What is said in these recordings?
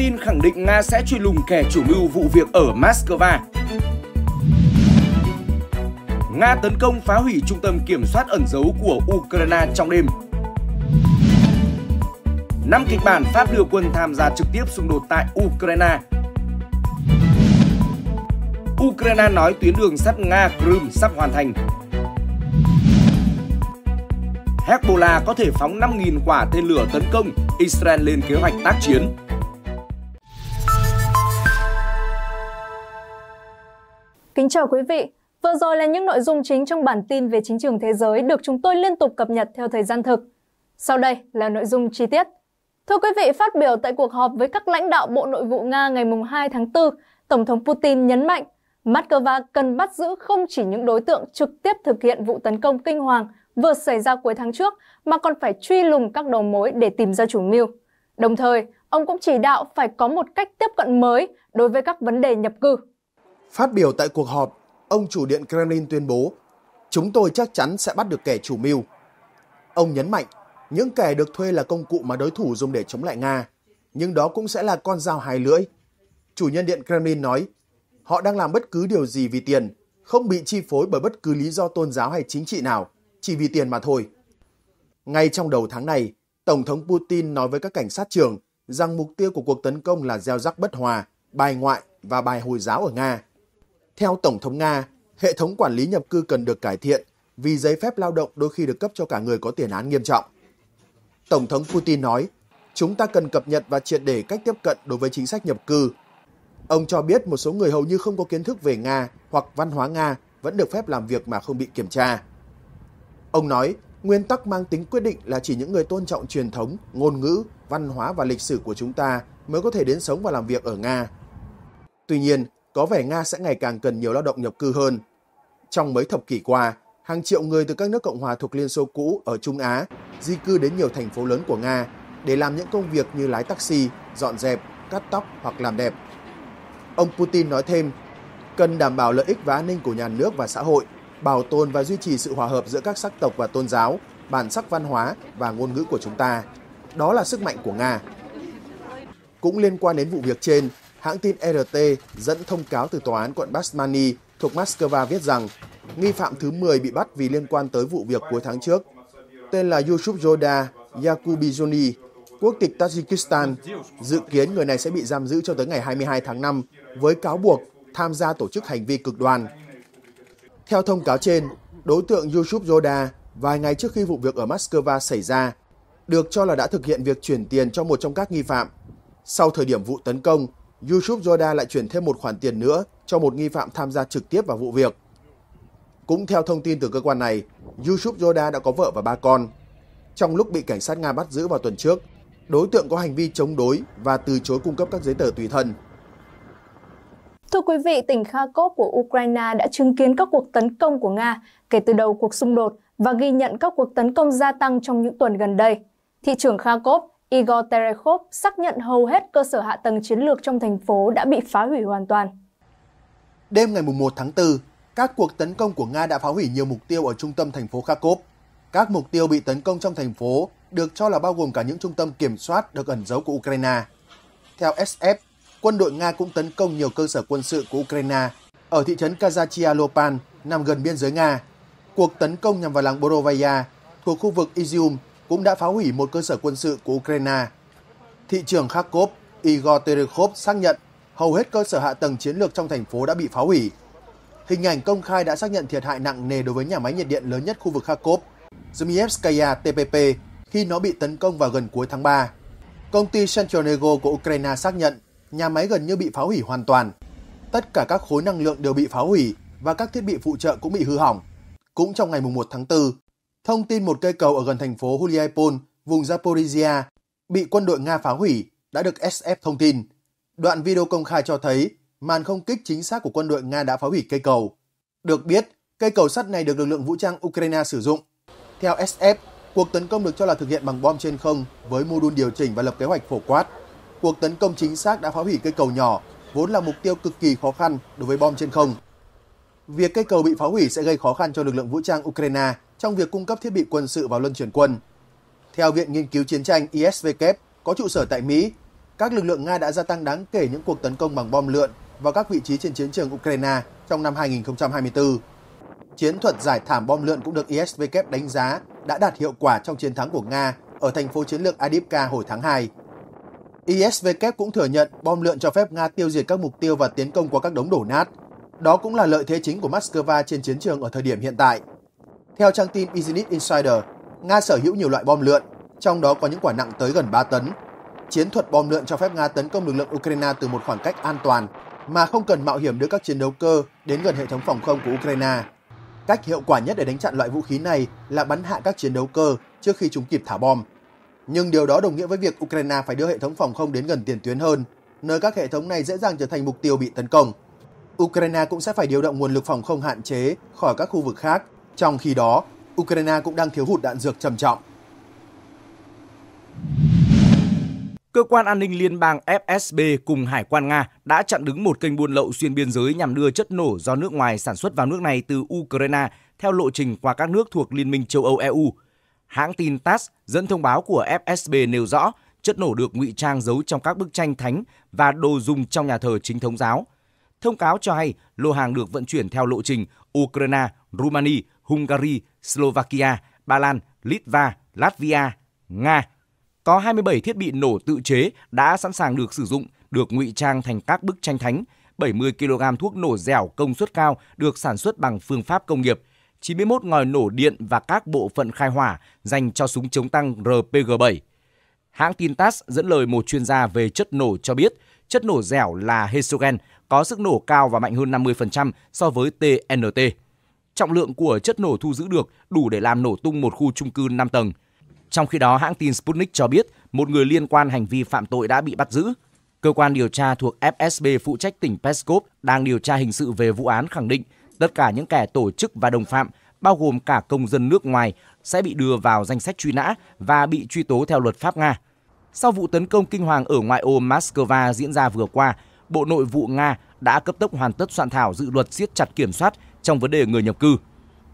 Putin khẳng định Nga sẽ truy lùng kẻ chủ mưu vụ việc ở Moscow. Nga tấn công phá hủy trung tâm kiểm soát ẩn giấu của Ukraine trong đêm. Năm kịch bản Pháp đưa quân tham gia trực tiếp xung đột tại Ukraine. Ukraine nói tuyến đường sắt Nga Crimea sắp hoàn thành. Hezbollah có thể phóng 5.000 quả tên lửa tấn công, Israel lên kế hoạch tác chiến. Kính chào quý vị. Vừa rồi là những nội dung chính trong bản tin về chính trường thế giới được chúng tôi liên tục cập nhật theo thời gian thực. Sau đây là nội dung chi tiết. Thưa quý vị, phát biểu tại cuộc họp với các lãnh đạo Bộ Nội vụ Nga ngày 2 tháng 4, Tổng thống Putin nhấn mạnh Moscow cần bắt giữ không chỉ những đối tượng trực tiếp thực hiện vụ tấn công kinh hoàng vừa xảy ra cuối tháng trước, mà còn phải truy lùng các đầu mối để tìm ra chủ mưu. Đồng thời, ông cũng chỉ đạo phải có một cách tiếp cận mới đối với các vấn đề nhập cư. Phát biểu tại cuộc họp, ông chủ điện Kremlin tuyên bố chúng tôi chắc chắn sẽ bắt được kẻ chủ mưu. Ông nhấn mạnh những kẻ được thuê là công cụ mà đối thủ dùng để chống lại Nga, nhưng đó cũng sẽ là con dao hai lưỡi. Chủ nhân điện Kremlin nói họ đang làm bất cứ điều gì vì tiền, không bị chi phối bởi bất cứ lý do tôn giáo hay chính trị nào, chỉ vì tiền mà thôi. Ngay trong đầu tháng này, Tổng thống Putin nói với các cảnh sát trưởng rằng mục tiêu của cuộc tấn công là gieo rắc bất hòa, bài ngoại và bài Hồi giáo ở Nga. Theo Tổng thống Nga, hệ thống quản lý nhập cư cần được cải thiện vì giấy phép lao động đôi khi được cấp cho cả người có tiền án nghiêm trọng. Tổng thống Putin nói, chúng ta cần cập nhật và triệt để cách tiếp cận đối với chính sách nhập cư. Ông cho biết một số người hầu như không có kiến thức về Nga hoặc văn hóa Nga vẫn được phép làm việc mà không bị kiểm tra. Ông nói, nguyên tắc mang tính quyết định là chỉ những người tôn trọng truyền thống, ngôn ngữ, văn hóa và lịch sử của chúng ta mới có thể đến sống và làm việc ở Nga. Tuy nhiên, có vẻ Nga sẽ ngày càng cần nhiều lao động nhập cư hơn. Trong mấy thập kỷ qua, hàng triệu người từ các nước Cộng hòa thuộc Liên Xô cũ ở Trung Á di cư đến nhiều thành phố lớn của Nga để làm những công việc như lái taxi, dọn dẹp, cắt tóc hoặc làm đẹp. Ông Putin nói thêm, cần đảm bảo lợi ích và an ninh của nhà nước và xã hội, bảo tồn và duy trì sự hòa hợp giữa các sắc tộc và tôn giáo, bản sắc văn hóa và ngôn ngữ của chúng ta. Đó là sức mạnh của Nga. Cũng liên quan đến vụ việc trên, hãng tin e RT dẫn thông cáo từ tòa án quận Basmani thuộc Moscow viết rằng nghi phạm thứ 10 bị bắt vì liên quan tới vụ việc cuối tháng trước. Tên là Yusuf Joda Yakubizoni, quốc tịch Tajikistan. Dự kiến người này sẽ bị giam giữ cho tới ngày 22 tháng 5 với cáo buộc tham gia tổ chức hành vi cực đoan. Theo thông cáo trên, đối tượng Yusuf Joda vài ngày trước khi vụ việc ở Moscow xảy ra được cho là đã thực hiện việc chuyển tiền cho một trong các nghi phạm. Sau thời điểm vụ tấn công, YouTube Jordan lại chuyển thêm một khoản tiền nữa cho một nghi phạm tham gia trực tiếp vào vụ việc. Cũng theo thông tin từ cơ quan này, YouTube Jordan đã có vợ và ba con. Trong lúc bị cảnh sát Nga bắt giữ vào tuần trước, đối tượng có hành vi chống đối và từ chối cung cấp các giấy tờ tùy thân. Thưa quý vị, tỉnh Kharkov của Ukraine đã chứng kiến các cuộc tấn công của Nga kể từ đầu cuộc xung đột và ghi nhận các cuộc tấn công gia tăng trong những tuần gần đây. Thị trưởng Kharkov Igor Terekhov xác nhận hầu hết cơ sở hạ tầng chiến lược trong thành phố đã bị phá hủy hoàn toàn. Đêm ngày 1 tháng 4, các cuộc tấn công của Nga đã phá hủy nhiều mục tiêu ở trung tâm thành phố Kharkov. Các mục tiêu bị tấn công trong thành phố được cho là bao gồm cả những trung tâm kiểm soát được ẩn giấu của Ukraine. Theo SF, quân đội Nga cũng tấn công nhiều cơ sở quân sự của Ukraine ở thị trấn Lopan nằm gần biên giới Nga. Cuộc tấn công nhằm vào làng Borovaya thuộc khu vực Izium cũng đã phá hủy một cơ sở quân sự của Ukraine. Thị trưởng Kharkov Igor Terekhov xác nhận hầu hết cơ sở hạ tầng chiến lược trong thành phố đã bị phá hủy. Hình ảnh công khai đã xác nhận thiệt hại nặng nề đối với nhà máy nhiệt điện lớn nhất khu vực Kharkov, Zmievskaya TPP, khi nó bị tấn công vào gần cuối tháng 3. Công ty Centronego của Ukraine xác nhận nhà máy gần như bị phá hủy hoàn toàn. Tất cả các khối năng lượng đều bị phá hủy và các thiết bị phụ trợ cũng bị hư hỏng. Cũng trong ngày 1 tháng 4, thông tin một cây cầu ở gần thành phố Huliaipol, vùng Zaporizhia, bị quân đội Nga phá hủy đã được SF thông tin. Đoạn video công khai cho thấy màn không kích chính xác của quân đội Nga đã phá hủy cây cầu. Được biết, cây cầu sắt này được lực lượng vũ trang Ukraine sử dụng. Theo SF, cuộc tấn công được cho là thực hiện bằng bom trên không với mô đun điều chỉnh và lập kế hoạch phổ quát. Cuộc tấn công chính xác đã phá hủy cây cầu nhỏ, vốn là mục tiêu cực kỳ khó khăn đối với bom trên không. Việc cây cầu bị phá hủy sẽ gây khó khăn cho lực lượng vũ trang Ukraine trong việc cung cấp thiết bị quân sự vào luân chuyển quân. Theo Viện Nghiên cứu Chiến tranh ISVK có trụ sở tại Mỹ, các lực lượng Nga đã gia tăng đáng kể những cuộc tấn công bằng bom lượn vào các vị trí trên chiến trường Ukraine trong năm 2024. Chiến thuật giải thảm bom lượn cũng được ISVK đánh giá đã đạt hiệu quả trong chiến thắng của Nga ở thành phố chiến lược Adipka hồi tháng 2. ISVK cũng thừa nhận bom lượn cho phép Nga tiêu diệt các mục tiêu và tiến công qua các đống đổ nát. Đó cũng là lợi thế chính của Moscow trên chiến trường ở thời điểm hiện tại. Theo trang tin Business Insider, Nga sở hữu nhiều loại bom lượn, trong đó có những quả nặng tới gần 3 tấn. Chiến thuật bom lượn cho phép Nga tấn công lực lượng Ukraine từ một khoảng cách an toàn mà không cần mạo hiểm đưa các chiến đấu cơ đến gần hệ thống phòng không của Ukraine. Cách hiệu quả nhất để đánh chặn loại vũ khí này là bắn hạ các chiến đấu cơ trước khi chúng kịp thả bom. Nhưng điều đó đồng nghĩa với việc Ukraine phải đưa hệ thống phòng không đến gần tiền tuyến hơn, nơi các hệ thống này dễ dàng trở thành mục tiêu bị tấn công. Ukraine cũng sẽ phải điều động nguồn lực phòng không hạn chế khỏi các khu vực khác trong khi đó, Ukraine cũng đang thiếu hụt đạn dược trầm trọng. Cơ quan an ninh liên bang FSB cùng Hải quan Nga đã chặn đứng một kênh buôn lậu xuyên biên giới nhằm đưa chất nổ do nước ngoài sản xuất vào nước này từ Ukraine theo lộ trình qua các nước thuộc Liên minh châu Âu EU. Hãng tin TASS dẫn thông báo của FSB nêu rõ chất nổ được ngụy trang giấu trong các bức tranh thánh và đồ dùng trong nhà thờ chính thống giáo. Thông cáo cho hay lô hàng được vận chuyển theo lộ trình Ukraine, Rumani, Hungary, Slovakia, Ba Lan, Litva, Latvia, Nga. Có 27 thiết bị nổ tự chế đã sẵn sàng được sử dụng, được ngụy trang thành các bức tranh thánh. 70 kg thuốc nổ dẻo công suất cao được sản xuất bằng phương pháp công nghiệp. 91 ngòi nổ điện và các bộ phận khai hỏa dành cho súng chống tăng RPG-7. Hãng tin TASS dẫn lời một chuyên gia về chất nổ cho biết, chất nổ dẻo là hexogen có sức nổ cao và mạnh hơn 50% so với TNT trọng lượng của chất nổ thu giữ được đủ để làm nổ tung một khu trung cư 5 tầng. Trong khi đó, hãng tin Sputnik cho biết một người liên quan hành vi phạm tội đã bị bắt giữ. Cơ quan điều tra thuộc FSB phụ trách tỉnh Peskov đang điều tra hình sự về vụ án khẳng định tất cả những kẻ tổ chức và đồng phạm, bao gồm cả công dân nước ngoài, sẽ bị đưa vào danh sách truy nã và bị truy tố theo luật pháp Nga. Sau vụ tấn công kinh hoàng ở ngoại ô Moscow diễn ra vừa qua, Bộ Nội vụ Nga đã cấp tốc hoàn tất soạn thảo dự luật siết chặt kiểm soát trong vấn đề người nhập cư.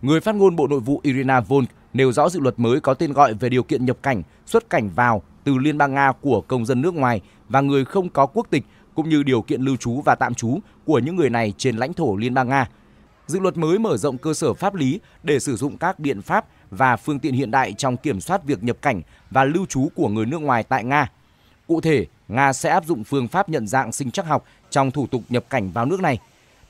Người phát ngôn Bộ Nội vụ Irina Volk nêu rõ dự luật mới có tên gọi về điều kiện nhập cảnh, xuất cảnh vào từ Liên bang Nga của công dân nước ngoài và người không có quốc tịch cũng như điều kiện lưu trú và tạm trú của những người này trên lãnh thổ Liên bang Nga. Dự luật mới mở rộng cơ sở pháp lý để sử dụng các biện pháp và phương tiện hiện đại trong kiểm soát việc nhập cảnh và lưu trú của người nước ngoài tại Nga. Cụ thể, Nga sẽ áp dụng phương pháp nhận dạng sinh chắc học trong thủ tục nhập cảnh vào nước này.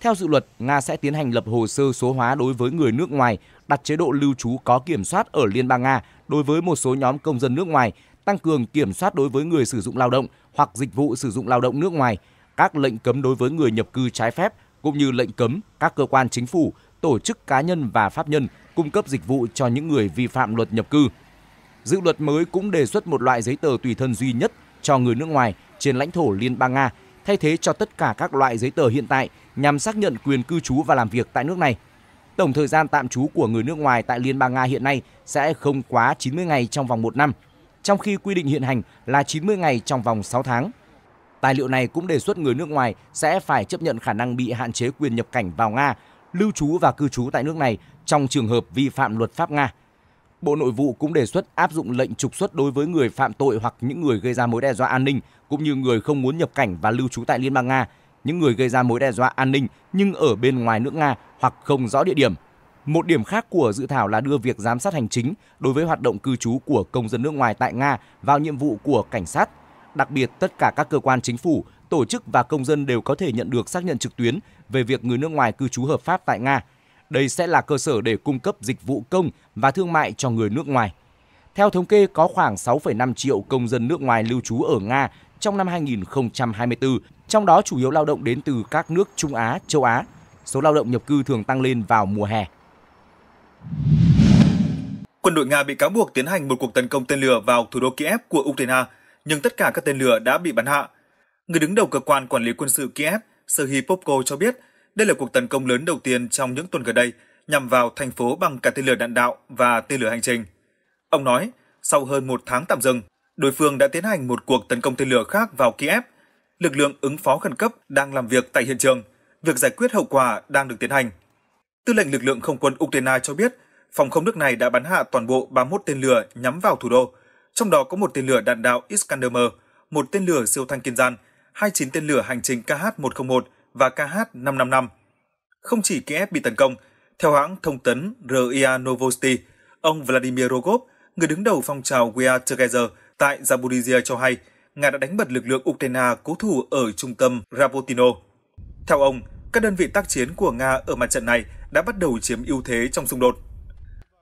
Theo dự luật, Nga sẽ tiến hành lập hồ sơ số hóa đối với người nước ngoài đặt chế độ lưu trú có kiểm soát ở Liên bang Nga đối với một số nhóm công dân nước ngoài, tăng cường kiểm soát đối với người sử dụng lao động hoặc dịch vụ sử dụng lao động nước ngoài, các lệnh cấm đối với người nhập cư trái phép cũng như lệnh cấm các cơ quan chính phủ, tổ chức cá nhân và pháp nhân cung cấp dịch vụ cho những người vi phạm luật nhập cư. Dự luật mới cũng đề xuất một loại giấy tờ tùy thân duy nhất – cho người nước ngoài trên lãnh thổ Liên bang Nga, thay thế cho tất cả các loại giấy tờ hiện tại nhằm xác nhận quyền cư trú và làm việc tại nước này. Tổng thời gian tạm trú của người nước ngoài tại Liên bang Nga hiện nay sẽ không quá 90 ngày trong vòng 1 năm, trong khi quy định hiện hành là 90 ngày trong vòng 6 tháng. Tài liệu này cũng đề xuất người nước ngoài sẽ phải chấp nhận khả năng bị hạn chế quyền nhập cảnh vào Nga, lưu trú và cư trú tại nước này trong trường hợp vi phạm luật pháp Nga. Bộ Nội vụ cũng đề xuất áp dụng lệnh trục xuất đối với người phạm tội hoặc những người gây ra mối đe dọa an ninh, cũng như người không muốn nhập cảnh và lưu trú tại Liên bang Nga, những người gây ra mối đe dọa an ninh nhưng ở bên ngoài nước Nga hoặc không rõ địa điểm. Một điểm khác của dự thảo là đưa việc giám sát hành chính đối với hoạt động cư trú của công dân nước ngoài tại Nga vào nhiệm vụ của cảnh sát. Đặc biệt, tất cả các cơ quan chính phủ, tổ chức và công dân đều có thể nhận được xác nhận trực tuyến về việc người nước ngoài cư trú hợp pháp tại Nga – đây sẽ là cơ sở để cung cấp dịch vụ công và thương mại cho người nước ngoài. Theo thống kê, có khoảng 6,5 triệu công dân nước ngoài lưu trú ở Nga trong năm 2024, trong đó chủ yếu lao động đến từ các nước Trung Á, châu Á. Số lao động nhập cư thường tăng lên vào mùa hè. Quân đội Nga bị cáo buộc tiến hành một cuộc tấn công tên lửa vào thủ đô Kiev của Ukraine, nhưng tất cả các tên lửa đã bị bắn hạ. Người đứng đầu cơ quan quản lý quân sự Kiev, Serhiy Popko cho biết đây là cuộc tấn công lớn đầu tiên trong những tuần gần đây nhằm vào thành phố bằng cả tên lửa đạn đạo và tên lửa hành trình. Ông nói, sau hơn một tháng tạm dừng, đối phương đã tiến hành một cuộc tấn công tên lửa khác vào Kiev. Lực lượng ứng phó khẩn cấp đang làm việc tại hiện trường, việc giải quyết hậu quả đang được tiến hành. Tư lệnh lực lượng không quân Ukraine cho biết, phòng không nước này đã bắn hạ toàn bộ 31 tên lửa nhắm vào thủ đô, trong đó có một tên lửa đạn đạo Iskander-M, một tên lửa siêu thanh kiên gian, 29 tên lửa hành trình KH-101, và KH555. Không chỉ Kiev bị tấn công, theo hãng thông tấn RIA Novosti, ông Vladimir Rogov, người đứng đầu phong trào We Are Together tại Zaporizhia cho hay, Nga đã đánh bật lực lượng Ukraine cố thủ ở trung tâm Rabotino. Theo ông, các đơn vị tác chiến của Nga ở mặt trận này đã bắt đầu chiếm ưu thế trong xung đột.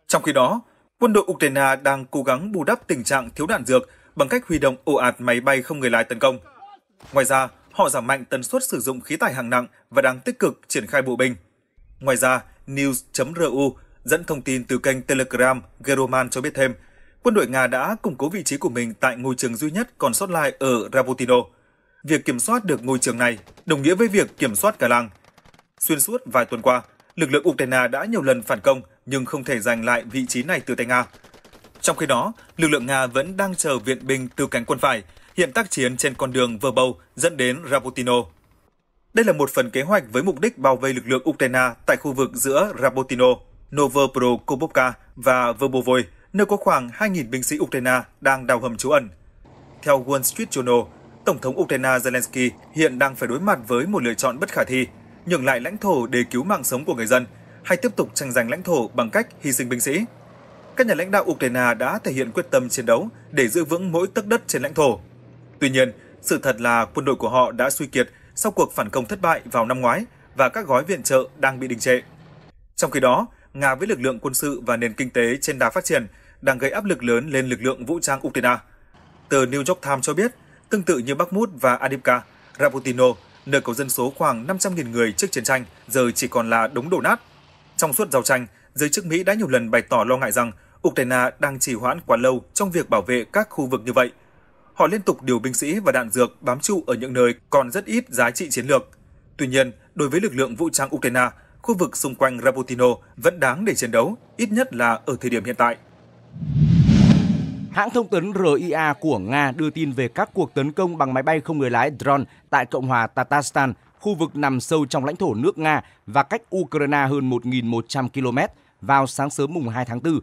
Trong khi đó, quân đội Ukraine đang cố gắng bù đắp tình trạng thiếu đạn dược bằng cách huy động ồ ạt máy bay không người lái tấn công. Ngoài ra, họ giảm mạnh tần suất sử dụng khí tải hạng nặng và đang tích cực triển khai bộ binh. Ngoài ra, news.ru dẫn thông tin từ kênh Telegram Geroman cho biết thêm, quân đội Nga đã củng cố vị trí của mình tại ngôi trường duy nhất còn sót lại ở Rabotino. Việc kiểm soát được ngôi trường này đồng nghĩa với việc kiểm soát cả làng. Xuyên suốt vài tuần qua, lực lượng Ukraine đã nhiều lần phản công nhưng không thể giành lại vị trí này từ tay Nga. Trong khi đó, lực lượng Nga vẫn đang chờ viện binh từ cánh quân phải hiện tác chiến trên con đường Vờ Bâu dẫn đến Rabotino. Đây là một phần kế hoạch với mục đích bao vây lực lượng Ukraine tại khu vực giữa Rabotino, Novoprokopivka và Verbovoy, nơi có khoảng 2.000 binh sĩ Ukraine đang đào hầm trú ẩn. Theo Wall Street Journal, Tổng thống Ukraine Zelensky hiện đang phải đối mặt với một lựa chọn bất khả thi, nhường lại lãnh thổ để cứu mạng sống của người dân hay tiếp tục tranh giành lãnh thổ bằng cách hy sinh binh sĩ. Các nhà lãnh đạo Ukraine đã thể hiện quyết tâm chiến đấu để giữ vững mỗi tấc đất trên lãnh thổ Tuy nhiên, sự thật là quân đội của họ đã suy kiệt sau cuộc phản công thất bại vào năm ngoái và các gói viện trợ đang bị đình trệ. Trong khi đó, Nga với lực lượng quân sự và nền kinh tế trên đà phát triển đang gây áp lực lớn lên lực lượng vũ trang Ukraine. Tờ New York Times cho biết, tương tự như Bakhmut và Adivka, Rapotino, nơi có dân số khoảng 500.000 người trước chiến tranh, giờ chỉ còn là đống đổ nát. Trong suốt giao tranh, giới chức Mỹ đã nhiều lần bày tỏ lo ngại rằng Ukraine đang trì hoãn quá lâu trong việc bảo vệ các khu vực như vậy – họ liên tục điều binh sĩ và đạn dược bám trụ ở những nơi còn rất ít giá trị chiến lược. Tuy nhiên, đối với lực lượng vũ trang Ukraine, khu vực xung quanh Rabotino vẫn đáng để chiến đấu, ít nhất là ở thời điểm hiện tại. Hãng thông tấn RIA của Nga đưa tin về các cuộc tấn công bằng máy bay không người lái drone tại Cộng hòa Tatarstan, khu vực nằm sâu trong lãnh thổ nước Nga và cách Ukraine hơn 1.100 km vào sáng sớm mùng 2 tháng 4.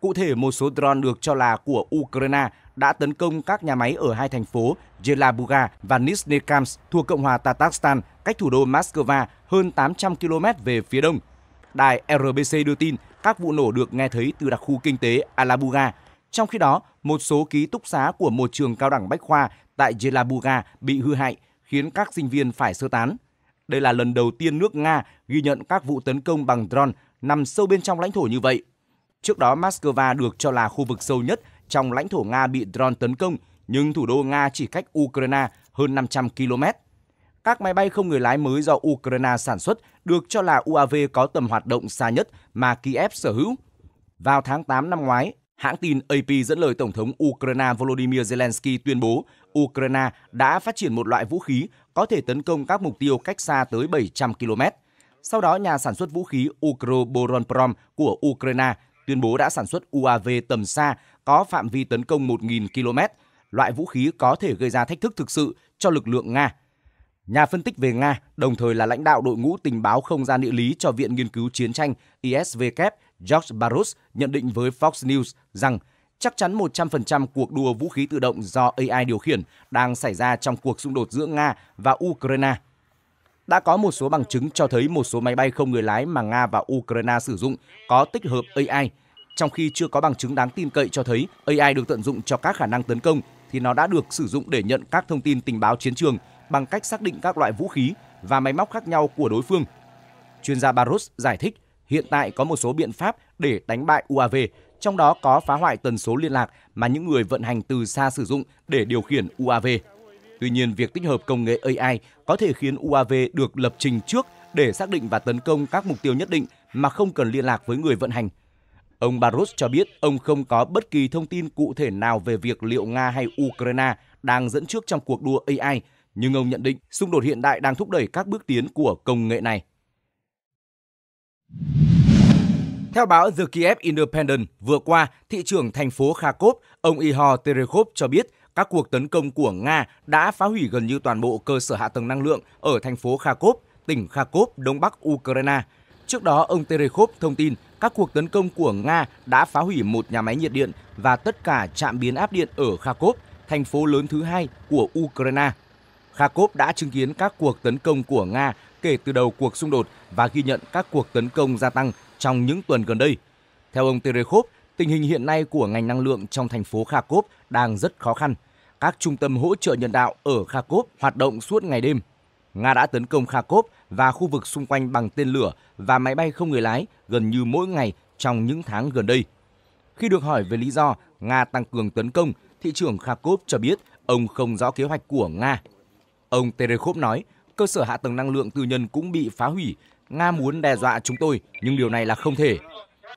Cụ thể, một số drone được cho là của Ukraine đã tấn công các nhà máy ở hai thành phố Jelabuga và Nizhnekamsk thuộc Cộng hòa Tatarstan cách thủ đô Moscow hơn 800 km về phía đông. Đài RBC đưa tin các vụ nổ được nghe thấy từ đặc khu kinh tế Alabuga. Trong khi đó, một số ký túc xá của một trường cao đẳng bách khoa tại Jelabuga bị hư hại, khiến các sinh viên phải sơ tán. Đây là lần đầu tiên nước Nga ghi nhận các vụ tấn công bằng drone nằm sâu bên trong lãnh thổ như vậy. Trước đó, Moscow được cho là khu vực sâu nhất trong lãnh thổ Nga bị drone tấn công, nhưng thủ đô Nga chỉ cách Ukraine hơn 500 km. Các máy bay không người lái mới do Ukraine sản xuất được cho là UAV có tầm hoạt động xa nhất mà Kiev sở hữu. Vào tháng 8 năm ngoái, hãng tin AP dẫn lời Tổng thống Ukraine Volodymyr Zelensky tuyên bố Ukraine đã phát triển một loại vũ khí có thể tấn công các mục tiêu cách xa tới 700 km. Sau đó, nhà sản xuất vũ khí Ukroboronprom của Ukraine tuyên bố đã sản xuất UAV tầm xa có phạm vi tấn công 1.000 km, loại vũ khí có thể gây ra thách thức thực sự cho lực lượng Nga. Nhà phân tích về Nga, đồng thời là lãnh đạo đội ngũ tình báo không gian địa lý cho Viện Nghiên cứu Chiến tranh ISVK, George Barros nhận định với Fox News rằng chắc chắn 100% cuộc đua vũ khí tự động do AI điều khiển đang xảy ra trong cuộc xung đột giữa Nga và Ukraine – đã có một số bằng chứng cho thấy một số máy bay không người lái mà Nga và Ukraine sử dụng có tích hợp AI. Trong khi chưa có bằng chứng đáng tin cậy cho thấy AI được tận dụng cho các khả năng tấn công, thì nó đã được sử dụng để nhận các thông tin tình báo chiến trường bằng cách xác định các loại vũ khí và máy móc khác nhau của đối phương. Chuyên gia Barros giải thích hiện tại có một số biện pháp để đánh bại UAV, trong đó có phá hoại tần số liên lạc mà những người vận hành từ xa sử dụng để điều khiển UAV. Tuy nhiên, việc tích hợp công nghệ AI có thể khiến UAV được lập trình trước để xác định và tấn công các mục tiêu nhất định mà không cần liên lạc với người vận hành. Ông Barros cho biết ông không có bất kỳ thông tin cụ thể nào về việc liệu Nga hay Ukraine đang dẫn trước trong cuộc đua AI, nhưng ông nhận định xung đột hiện đại đang thúc đẩy các bước tiến của công nghệ này. Theo báo The Kiev Independent, vừa qua, thị trưởng thành phố Kharkov, ông Ihor Terekhov cho biết các cuộc tấn công của Nga đã phá hủy gần như toàn bộ cơ sở hạ tầng năng lượng ở thành phố Kharkov, tỉnh Kharkov, đông bắc Ukraine. Trước đó, ông Terekhov thông tin các cuộc tấn công của Nga đã phá hủy một nhà máy nhiệt điện và tất cả trạm biến áp điện ở Kharkov, thành phố lớn thứ hai của Ukraine. Kharkov đã chứng kiến các cuộc tấn công của Nga kể từ đầu cuộc xung đột và ghi nhận các cuộc tấn công gia tăng trong những tuần gần đây. Theo ông Terekhov, tình hình hiện nay của ngành năng lượng trong thành phố Kharkov đang rất khó khăn. Các trung tâm hỗ trợ nhân đạo ở Kharkov hoạt động suốt ngày đêm. Nga đã tấn công Kharkov và khu vực xung quanh bằng tên lửa và máy bay không người lái gần như mỗi ngày trong những tháng gần đây. Khi được hỏi về lý do Nga tăng cường tấn công, thị trưởng Kharkov cho biết ông không rõ kế hoạch của Nga. Ông Terekhov nói, cơ sở hạ tầng năng lượng tư nhân cũng bị phá hủy. Nga muốn đe dọa chúng tôi, nhưng điều này là không thể.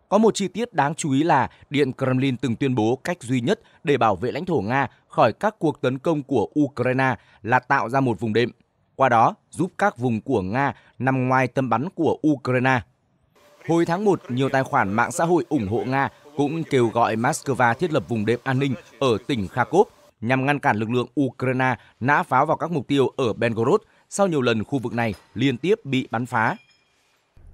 Có một chi tiết đáng chú ý là Điện Kremlin từng tuyên bố cách duy nhất để bảo vệ lãnh thổ Nga khỏi các cuộc tấn công của Ukraine là tạo ra một vùng đệm, qua đó giúp các vùng của Nga nằm ngoài tầm bắn của Ukraine. Hồi tháng 1, nhiều tài khoản mạng xã hội ủng hộ Nga cũng kêu gọi Moscow thiết lập vùng đệm an ninh ở tỉnh Kharkov nhằm ngăn cản lực lượng Ukraine nã pháo vào các mục tiêu ở Belgorod sau nhiều lần khu vực này liên tiếp bị bắn phá.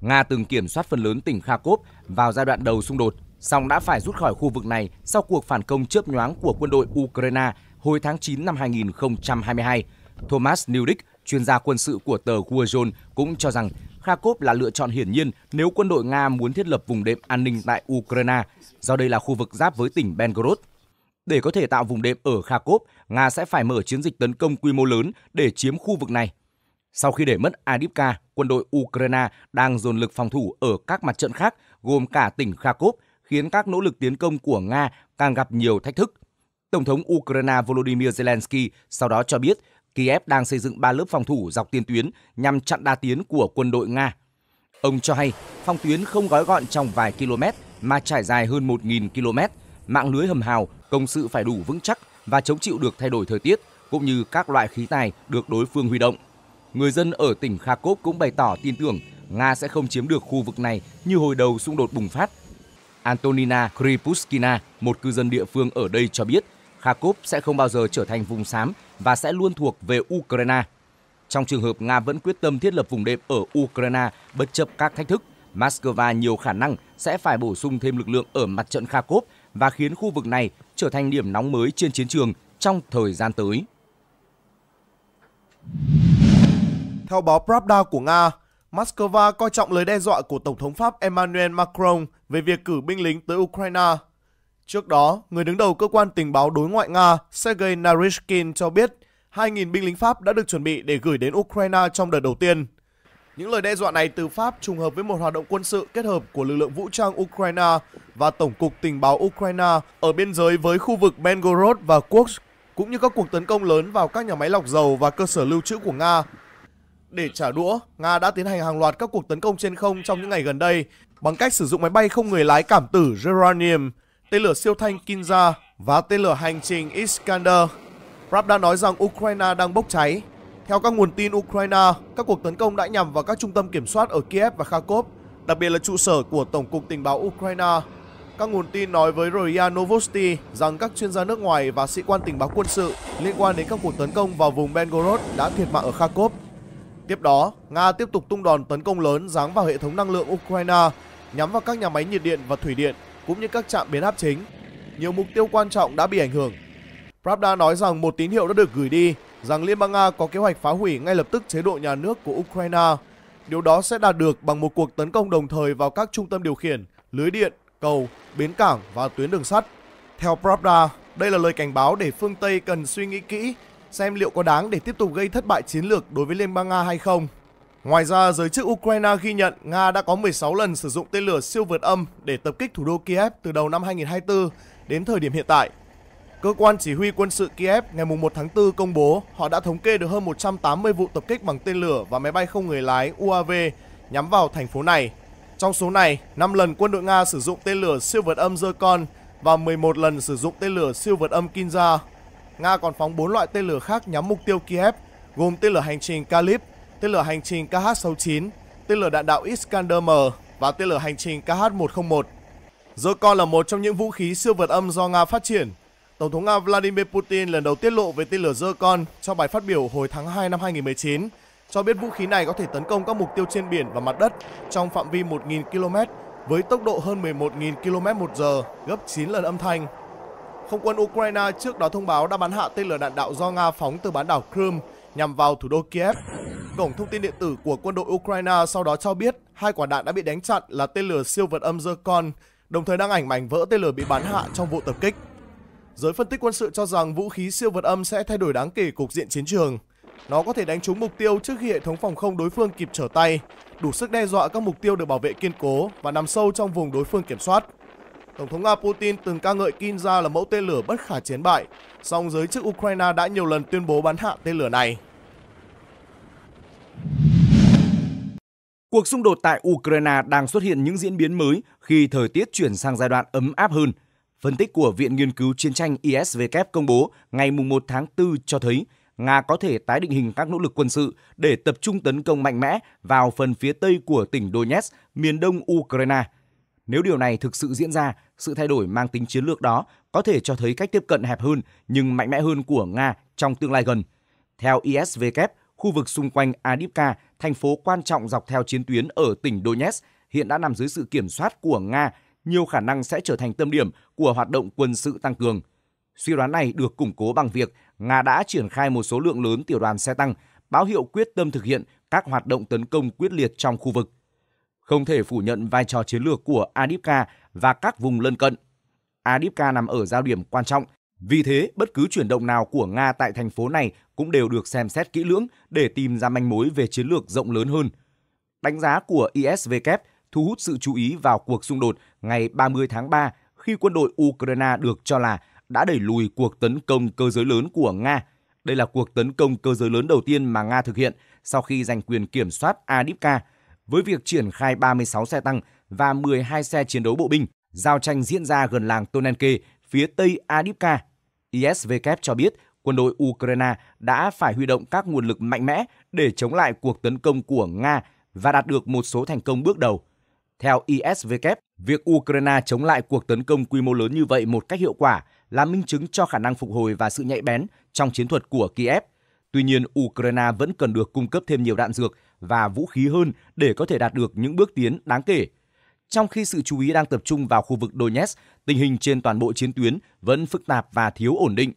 Nga từng kiểm soát phần lớn tỉnh Kharkov vào giai đoạn đầu xung đột, song đã phải rút khỏi khu vực này sau cuộc phản công chớp nhoáng của quân đội Ukraine hồi tháng 9 năm 2022. Thomas Newdick, chuyên gia quân sự của tờ Warzone, cũng cho rằng Kharkov là lựa chọn hiển nhiên nếu quân đội Nga muốn thiết lập vùng đệm an ninh tại Ukraine, do đây là khu vực giáp với tỉnh Belgorod. Để có thể tạo vùng đệm ở Kharkov, Nga sẽ phải mở chiến dịch tấn công quy mô lớn để chiếm khu vực này. Sau khi để mất Adipka, quân đội Ukraine đang dồn lực phòng thủ ở các mặt trận khác, gồm cả tỉnh Kharkov, khiến các nỗ lực tiến công của Nga càng gặp nhiều thách thức. Tổng thống Ukraine Volodymyr Zelensky sau đó cho biết Kiev đang xây dựng ba lớp phòng thủ dọc tiền tuyến nhằm chặn đa tiến của quân đội Nga. Ông cho hay phòng tuyến không gói gọn trong vài km mà trải dài hơn 1.000 km, mạng lưới hầm hào, công sự phải đủ vững chắc và chống chịu được thay đổi thời tiết cũng như các loại khí tài được đối phương huy động. Người dân ở tỉnh Kharkov cũng bày tỏ tin tưởng Nga sẽ không chiếm được khu vực này như hồi đầu xung đột bùng phát. Antonina Kripuskina, một cư dân địa phương ở đây cho biết, Kharkov sẽ không bao giờ trở thành vùng xám và sẽ luôn thuộc về Ukraine. Trong trường hợp Nga vẫn quyết tâm thiết lập vùng đệm ở Ukraine bất chấp các thách thức, Moscow nhiều khả năng sẽ phải bổ sung thêm lực lượng ở mặt trận Kharkov và khiến khu vực này trở thành điểm nóng mới trên chiến trường trong thời gian tới. Theo báo Pravda của Nga, Moscow coi trọng lời đe dọa của Tổng thống Pháp Emmanuel Macron về việc cử binh lính tới Ukraine. Trước đó, người đứng đầu cơ quan tình báo đối ngoại Nga Sergei Narishkin cho biết 2.000 binh lính Pháp đã được chuẩn bị để gửi đến Ukraine trong đợt đầu tiên. Những lời đe dọa này từ Pháp trùng hợp với một hoạt động quân sự kết hợp của lực lượng vũ trang Ukraine và Tổng cục Tình báo Ukraine ở biên giới với khu vực Belgorod và Kursk, cũng như các cuộc tấn công lớn vào các nhà máy lọc dầu và cơ sở lưu trữ của Nga để trả đũa, Nga đã tiến hành hàng loạt các cuộc tấn công trên không trong những ngày gần đây bằng cách sử dụng máy bay không người lái cảm tử Geranium, tên lửa siêu thanh Kinza và tên lửa hành trình Iskander. Pravda nói rằng Ukraine đang bốc cháy. Theo các nguồn tin Ukraine, các cuộc tấn công đã nhằm vào các trung tâm kiểm soát ở Kiev và Kharkov, đặc biệt là trụ sở của Tổng cục Tình báo Ukraine. Các nguồn tin nói với RIA Novosti rằng các chuyên gia nước ngoài và sĩ quan tình báo quân sự liên quan đến các cuộc tấn công vào vùng Belgorod đã thiệt mạng ở Kharkov Tiếp đó, Nga tiếp tục tung đòn tấn công lớn giáng vào hệ thống năng lượng Ukraine, nhắm vào các nhà máy nhiệt điện và thủy điện cũng như các trạm biến áp chính. Nhiều mục tiêu quan trọng đã bị ảnh hưởng. Pravda nói rằng một tín hiệu đã được gửi đi rằng Liên bang Nga có kế hoạch phá hủy ngay lập tức chế độ nhà nước của Ukraine. Điều đó sẽ đạt được bằng một cuộc tấn công đồng thời vào các trung tâm điều khiển, lưới điện, cầu, bến cảng và tuyến đường sắt. Theo Pravda, đây là lời cảnh báo để phương Tây cần suy nghĩ kỹ xem liệu có đáng để tiếp tục gây thất bại chiến lược đối với Liên bang Nga hay không. Ngoài ra, giới chức Ukraine ghi nhận Nga đã có 16 lần sử dụng tên lửa siêu vượt âm để tập kích thủ đô Kiev từ đầu năm 2024 đến thời điểm hiện tại. Cơ quan chỉ huy quân sự Kiev ngày 1 tháng 4 công bố họ đã thống kê được hơn 180 vụ tập kích bằng tên lửa và máy bay không người lái UAV nhắm vào thành phố này. Trong số này, 5 lần quân đội Nga sử dụng tên lửa siêu vượt âm Zircon và 11 lần sử dụng tên lửa siêu vượt âm Kinza Nga còn phóng 4 loại tên lửa khác nhắm mục tiêu Kiev, gồm tên lửa hành trình Kalib, tên lửa hành trình KH-69, tên lửa đạn đạo Iskander-M và tên lửa hành trình KH-101. Zircon là một trong những vũ khí siêu vượt âm do Nga phát triển. Tổng thống Nga Vladimir Putin lần đầu tiết lộ về tên lửa Zircon trong bài phát biểu hồi tháng 2 năm 2019, cho biết vũ khí này có thể tấn công các mục tiêu trên biển và mặt đất trong phạm vi 1.000 km với tốc độ hơn 11.000 km một giờ, gấp 9 lần âm thanh. Không quân Ukraine trước đó thông báo đã bắn hạ tên lửa đạn đạo do Nga phóng từ bán đảo Crimea nhằm vào thủ đô Kiev. Cổng thông tin điện tử của quân đội Ukraine sau đó cho biết hai quả đạn đã bị đánh chặn là tên lửa siêu vật âm Zircon, đồng thời đăng ảnh mảnh vỡ tên lửa bị bắn hạ trong vụ tập kích. Giới phân tích quân sự cho rằng vũ khí siêu vật âm sẽ thay đổi đáng kể cục diện chiến trường. Nó có thể đánh trúng mục tiêu trước khi hệ thống phòng không đối phương kịp trở tay, đủ sức đe dọa các mục tiêu được bảo vệ kiên cố và nằm sâu trong vùng đối phương kiểm soát. Tổng thống Nga Putin từng ca ngợi Kinza là mẫu tên lửa bất khả chiến bại, song giới chức Ukraine đã nhiều lần tuyên bố bắn hạ tên lửa này. Cuộc xung đột tại Ukraine đang xuất hiện những diễn biến mới khi thời tiết chuyển sang giai đoạn ấm áp hơn. Phân tích của Viện Nghiên cứu Chiến tranh ISVK công bố ngày 1 tháng 4 cho thấy Nga có thể tái định hình các nỗ lực quân sự để tập trung tấn công mạnh mẽ vào phần phía tây của tỉnh Donetsk, miền đông Ukraine. Nếu điều này thực sự diễn ra, sự thay đổi mang tính chiến lược đó có thể cho thấy cách tiếp cận hẹp hơn nhưng mạnh mẽ hơn của Nga trong tương lai gần. Theo isvk, khu vực xung quanh Adipka, thành phố quan trọng dọc theo chiến tuyến ở tỉnh Donetsk, hiện đã nằm dưới sự kiểm soát của Nga, nhiều khả năng sẽ trở thành tâm điểm của hoạt động quân sự tăng cường. Suy đoán này được củng cố bằng việc Nga đã triển khai một số lượng lớn tiểu đoàn xe tăng, báo hiệu quyết tâm thực hiện các hoạt động tấn công quyết liệt trong khu vực. Không thể phủ nhận vai trò chiến lược của Adipka và các vùng lân cận. Adipka nằm ở giao điểm quan trọng, vì thế bất cứ chuyển động nào của Nga tại thành phố này cũng đều được xem xét kỹ lưỡng để tìm ra manh mối về chiến lược rộng lớn hơn. Đánh giá của ISW thu hút sự chú ý vào cuộc xung đột ngày 30 tháng 3 khi quân đội Ukraine được cho là đã đẩy lùi cuộc tấn công cơ giới lớn của Nga. Đây là cuộc tấn công cơ giới lớn đầu tiên mà Nga thực hiện sau khi giành quyền kiểm soát Adipka với việc triển khai 36 xe tăng và 12 xe chiến đấu bộ binh. Giao tranh diễn ra gần làng Tonenke, phía tây Adipka. ISVK cho biết quân đội Ukraine đã phải huy động các nguồn lực mạnh mẽ để chống lại cuộc tấn công của Nga và đạt được một số thành công bước đầu. Theo ISVK, việc Ukraine chống lại cuộc tấn công quy mô lớn như vậy một cách hiệu quả là minh chứng cho khả năng phục hồi và sự nhạy bén trong chiến thuật của Kiev. Tuy nhiên, Ukraine vẫn cần được cung cấp thêm nhiều đạn dược và vũ khí hơn để có thể đạt được những bước tiến đáng kể – trong khi sự chú ý đang tập trung vào khu vực Donetsk, tình hình trên toàn bộ chiến tuyến vẫn phức tạp và thiếu ổn định.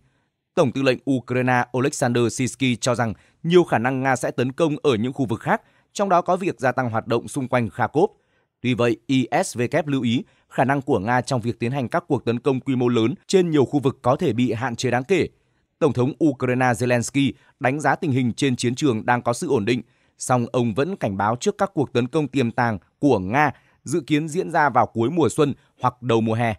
Tổng tư lệnh Ukraine Oleksandr Sisky cho rằng nhiều khả năng Nga sẽ tấn công ở những khu vực khác, trong đó có việc gia tăng hoạt động xung quanh Kharkov. Tuy vậy, ISVK lưu ý khả năng của Nga trong việc tiến hành các cuộc tấn công quy mô lớn trên nhiều khu vực có thể bị hạn chế đáng kể. Tổng thống Ukraine Zelensky đánh giá tình hình trên chiến trường đang có sự ổn định, song ông vẫn cảnh báo trước các cuộc tấn công tiềm tàng của Nga dự kiến diễn ra vào cuối mùa xuân hoặc đầu mùa hè.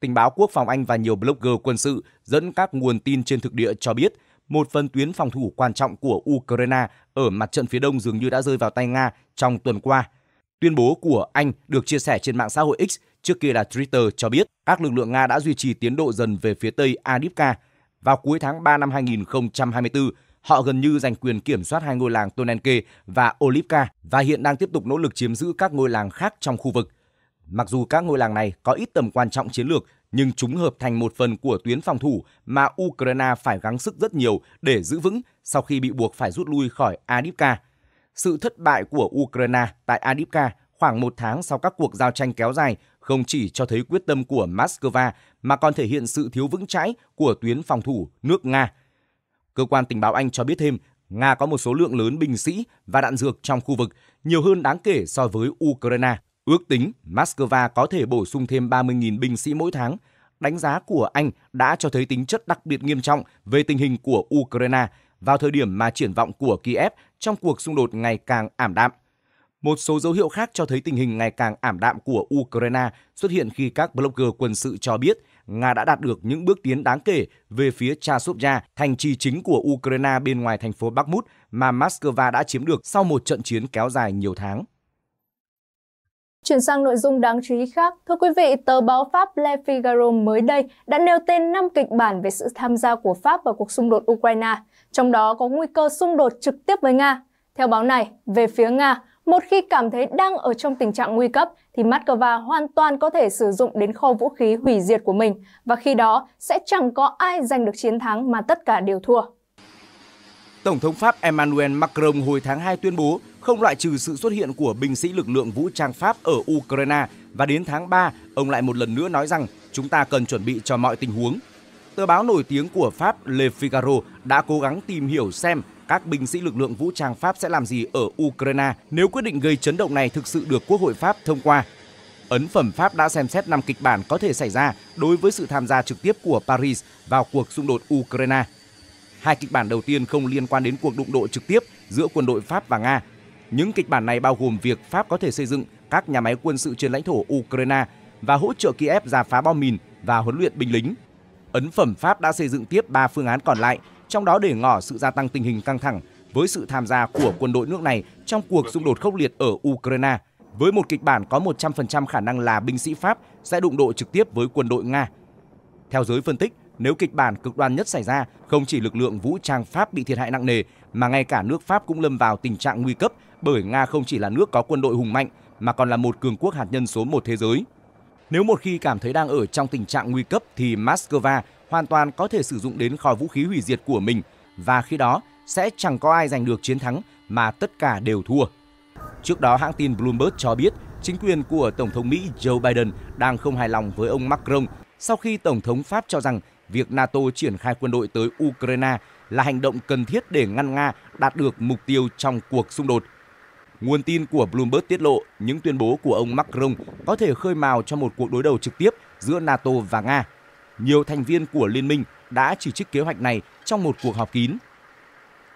Tình báo quốc phòng Anh và nhiều blogger quân sự dẫn các nguồn tin trên thực địa cho biết một phần tuyến phòng thủ quan trọng của Ukraine ở mặt trận phía đông dường như đã rơi vào tay Nga trong tuần qua. Tuyên bố của Anh được chia sẻ trên mạng xã hội X, trước kia là Twitter cho biết các lực lượng Nga đã duy trì tiến độ dần về phía tây Adipka Vào cuối tháng 3 năm 2024, Họ gần như giành quyền kiểm soát hai ngôi làng Tonenke và Olivka và hiện đang tiếp tục nỗ lực chiếm giữ các ngôi làng khác trong khu vực. Mặc dù các ngôi làng này có ít tầm quan trọng chiến lược, nhưng chúng hợp thành một phần của tuyến phòng thủ mà Ukraine phải gắng sức rất nhiều để giữ vững sau khi bị buộc phải rút lui khỏi Adivka. Sự thất bại của Ukraine tại Adivka khoảng một tháng sau các cuộc giao tranh kéo dài không chỉ cho thấy quyết tâm của Moscow mà còn thể hiện sự thiếu vững chãi của tuyến phòng thủ nước Nga – Cơ quan tình báo Anh cho biết thêm, Nga có một số lượng lớn binh sĩ và đạn dược trong khu vực, nhiều hơn đáng kể so với Ukraine. Ước tính Moscow có thể bổ sung thêm 30.000 binh sĩ mỗi tháng. Đánh giá của Anh đã cho thấy tính chất đặc biệt nghiêm trọng về tình hình của Ukraine vào thời điểm mà triển vọng của Kiev trong cuộc xung đột ngày càng ảm đạm. Một số dấu hiệu khác cho thấy tình hình ngày càng ảm đạm của Ukraine xuất hiện khi các blogger quân sự cho biết Nga đã đạt được những bước tiến đáng kể về phía Chasovya, thành trì chính của Ukraine bên ngoài thành phố Bakhmut mà Moscow đã chiếm được sau một trận chiến kéo dài nhiều tháng. Chuyển sang nội dung đáng chú ý khác, thưa quý vị, tờ báo Pháp Le Figaro mới đây đã nêu tên 5 kịch bản về sự tham gia của Pháp vào cuộc xung đột Ukraine, trong đó có nguy cơ xung đột trực tiếp với Nga. Theo báo này, về phía Nga, một khi cảm thấy đang ở trong tình trạng nguy cấp thì Moscow hoàn toàn có thể sử dụng đến kho vũ khí hủy diệt của mình và khi đó sẽ chẳng có ai giành được chiến thắng mà tất cả đều thua. Tổng thống Pháp Emmanuel Macron hồi tháng 2 tuyên bố không loại trừ sự xuất hiện của binh sĩ lực lượng vũ trang Pháp ở Ukraine và đến tháng 3, ông lại một lần nữa nói rằng chúng ta cần chuẩn bị cho mọi tình huống. Tờ báo nổi tiếng của Pháp Le Figaro đã cố gắng tìm hiểu xem các binh sĩ lực lượng vũ trang Pháp sẽ làm gì ở Ukraine nếu quyết định gây chấn động này thực sự được Quốc hội Pháp thông qua. Ấn phẩm Pháp đã xem xét 5 kịch bản có thể xảy ra đối với sự tham gia trực tiếp của Paris vào cuộc xung đột Ukraine. Hai kịch bản đầu tiên không liên quan đến cuộc đụng độ trực tiếp giữa quân đội Pháp và Nga. Những kịch bản này bao gồm việc Pháp có thể xây dựng các nhà máy quân sự trên lãnh thổ Ukraine và hỗ trợ Kiev ra phá bom mìn và huấn luyện binh lính. Ấn phẩm Pháp đã xây dựng tiếp 3 phương án còn lại trong đó để ngỏ sự gia tăng tình hình căng thẳng với sự tham gia của quân đội nước này trong cuộc xung đột khốc liệt ở Ukraine, với một kịch bản có 100% khả năng là binh sĩ Pháp sẽ đụng độ trực tiếp với quân đội Nga. Theo giới phân tích, nếu kịch bản cực đoan nhất xảy ra, không chỉ lực lượng vũ trang Pháp bị thiệt hại nặng nề, mà ngay cả nước Pháp cũng lâm vào tình trạng nguy cấp bởi Nga không chỉ là nước có quân đội hùng mạnh mà còn là một cường quốc hạt nhân số một thế giới. Nếu một khi cảm thấy đang ở trong tình trạng nguy cấp thì Moscow hoàn toàn có thể sử dụng đến kho vũ khí hủy diệt của mình và khi đó sẽ chẳng có ai giành được chiến thắng mà tất cả đều thua. Trước đó, hãng tin Bloomberg cho biết chính quyền của Tổng thống Mỹ Joe Biden đang không hài lòng với ông Macron sau khi Tổng thống Pháp cho rằng việc NATO triển khai quân đội tới Ukraine là hành động cần thiết để ngăn Nga đạt được mục tiêu trong cuộc xung đột. Nguồn tin của Bloomberg tiết lộ những tuyên bố của ông Macron có thể khơi mào cho một cuộc đối đầu trực tiếp giữa NATO và Nga nhiều thành viên của liên minh đã chỉ trích kế hoạch này trong một cuộc họp kín.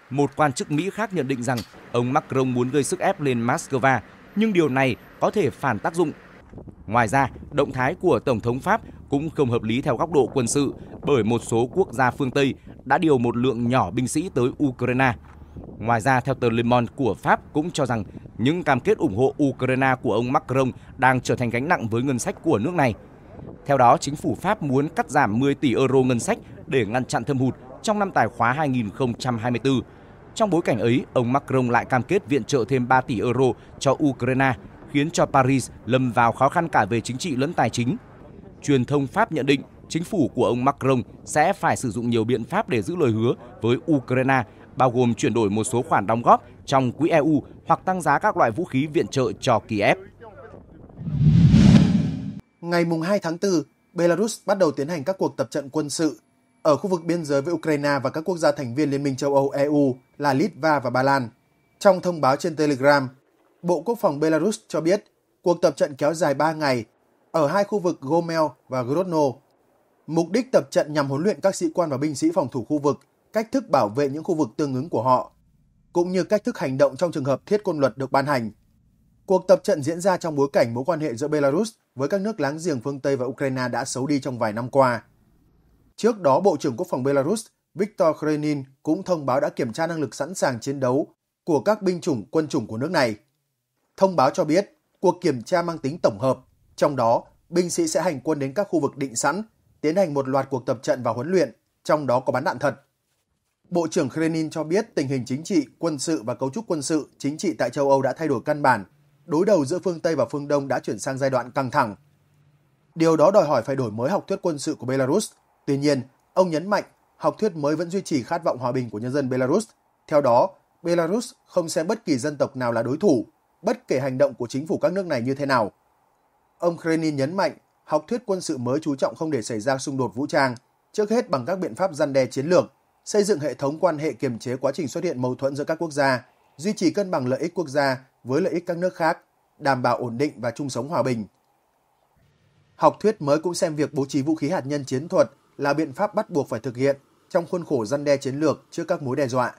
Một quan chức Mỹ khác nhận định rằng ông Macron muốn gây sức ép lên Moscow, nhưng điều này có thể phản tác dụng. Ngoài ra, động thái của Tổng thống Pháp cũng không hợp lý theo góc độ quân sự bởi một số quốc gia phương Tây đã điều một lượng nhỏ binh sĩ tới Ukraine. Ngoài ra, theo tờ Le Monde của Pháp cũng cho rằng những cam kết ủng hộ Ukraine của ông Macron đang trở thành gánh nặng với ngân sách của nước này – theo đó, chính phủ Pháp muốn cắt giảm 10 tỷ euro ngân sách để ngăn chặn thâm hụt trong năm tài khóa 2024. Trong bối cảnh ấy, ông Macron lại cam kết viện trợ thêm 3 tỷ euro cho Ukraine, khiến cho Paris lâm vào khó khăn cả về chính trị lẫn tài chính. Truyền thông Pháp nhận định chính phủ của ông Macron sẽ phải sử dụng nhiều biện pháp để giữ lời hứa với Ukraine, bao gồm chuyển đổi một số khoản đóng góp trong quỹ EU hoặc tăng giá các loại vũ khí viện trợ cho Kiev. Ngày 2 tháng 4, Belarus bắt đầu tiến hành các cuộc tập trận quân sự ở khu vực biên giới với Ukraine và các quốc gia thành viên Liên minh châu Âu EU là Litva và Ba Lan. Trong thông báo trên Telegram, Bộ Quốc phòng Belarus cho biết cuộc tập trận kéo dài 3 ngày ở hai khu vực Gomel và Grodno. Mục đích tập trận nhằm huấn luyện các sĩ quan và binh sĩ phòng thủ khu vực, cách thức bảo vệ những khu vực tương ứng của họ, cũng như cách thức hành động trong trường hợp thiết quân luật được ban hành. Cuộc tập trận diễn ra trong bối cảnh mối quan hệ giữa Belarus với các nước láng giềng phương Tây và Ukraine đã xấu đi trong vài năm qua. Trước đó, Bộ trưởng Quốc phòng Belarus Viktor Krenin cũng thông báo đã kiểm tra năng lực sẵn sàng chiến đấu của các binh chủng quân chủng của nước này. Thông báo cho biết, cuộc kiểm tra mang tính tổng hợp, trong đó binh sĩ sẽ hành quân đến các khu vực định sẵn, tiến hành một loạt cuộc tập trận và huấn luyện, trong đó có bắn đạn thật. Bộ trưởng Krenin cho biết tình hình chính trị, quân sự và cấu trúc quân sự, chính trị tại châu Âu đã thay đổi căn bản đối đầu giữa phương Tây và phương Đông đã chuyển sang giai đoạn căng thẳng. Điều đó đòi hỏi phải đổi mới học thuyết quân sự của Belarus. Tuy nhiên, ông nhấn mạnh học thuyết mới vẫn duy trì khát vọng hòa bình của nhân dân Belarus. Theo đó, Belarus không xem bất kỳ dân tộc nào là đối thủ, bất kể hành động của chính phủ các nước này như thế nào. Ông Krenin nhấn mạnh học thuyết quân sự mới chú trọng không để xảy ra xung đột vũ trang, trước hết bằng các biện pháp gian đe chiến lược, xây dựng hệ thống quan hệ kiềm chế quá trình xuất hiện mâu thuẫn giữa các quốc gia, duy trì cân bằng lợi ích quốc gia với lợi ích các nước khác, đảm bảo ổn định và chung sống hòa bình. Học thuyết mới cũng xem việc bố trí vũ khí hạt nhân chiến thuật là biện pháp bắt buộc phải thực hiện trong khuôn khổ răn đe chiến lược trước các mối đe dọa.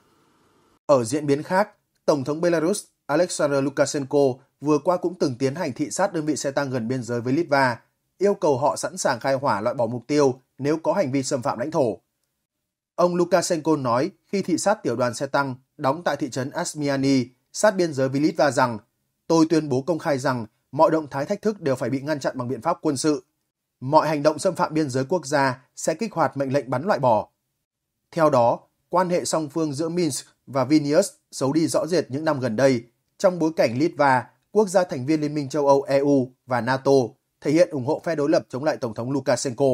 Ở diễn biến khác, Tổng thống Belarus Alexander Lukashenko vừa qua cũng từng tiến hành thị sát đơn vị xe tăng gần biên giới với Litva, yêu cầu họ sẵn sàng khai hỏa loại bỏ mục tiêu nếu có hành vi xâm phạm lãnh thổ. Ông Lukashenko nói khi thị sát tiểu đoàn xe tăng đóng tại thị trấn Asmiani sát biên giới với Litva rằng tôi tuyên bố công khai rằng mọi động thái thách thức đều phải bị ngăn chặn bằng biện pháp quân sự. Mọi hành động xâm phạm biên giới quốc gia sẽ kích hoạt mệnh lệnh bắn loại bỏ. Theo đó, quan hệ song phương giữa Minsk và Vilnius xấu đi rõ rệt những năm gần đây trong bối cảnh Litva, quốc gia thành viên Liên minh châu Âu EU và NATO thể hiện ủng hộ phe đối lập chống lại Tổng thống Lukashenko.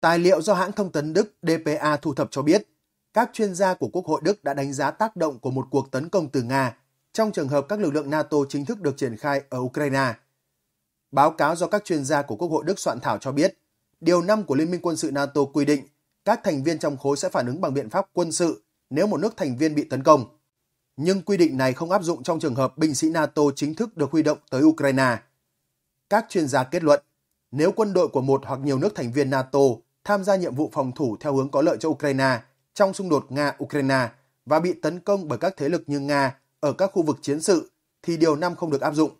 Tài liệu do hãng thông tấn Đức DPA thu thập cho biết, các chuyên gia của Quốc hội Đức đã đánh giá tác động của một cuộc tấn công từ Nga trong trường hợp các lực lượng NATO chính thức được triển khai ở Ukraine. Báo cáo do các chuyên gia của Quốc hội Đức soạn thảo cho biết, Điều 5 của Liên minh quân sự NATO quy định các thành viên trong khối sẽ phản ứng bằng biện pháp quân sự nếu một nước thành viên bị tấn công. Nhưng quy định này không áp dụng trong trường hợp binh sĩ NATO chính thức được huy động tới Ukraine. Các chuyên gia kết luận, nếu quân đội của một hoặc nhiều nước thành viên NATO tham gia nhiệm vụ phòng thủ theo hướng có lợi cho Ukraine, trong xung đột Nga-Ukraine và bị tấn công bởi các thế lực như Nga ở các khu vực chiến sự thì điều năm không được áp dụng.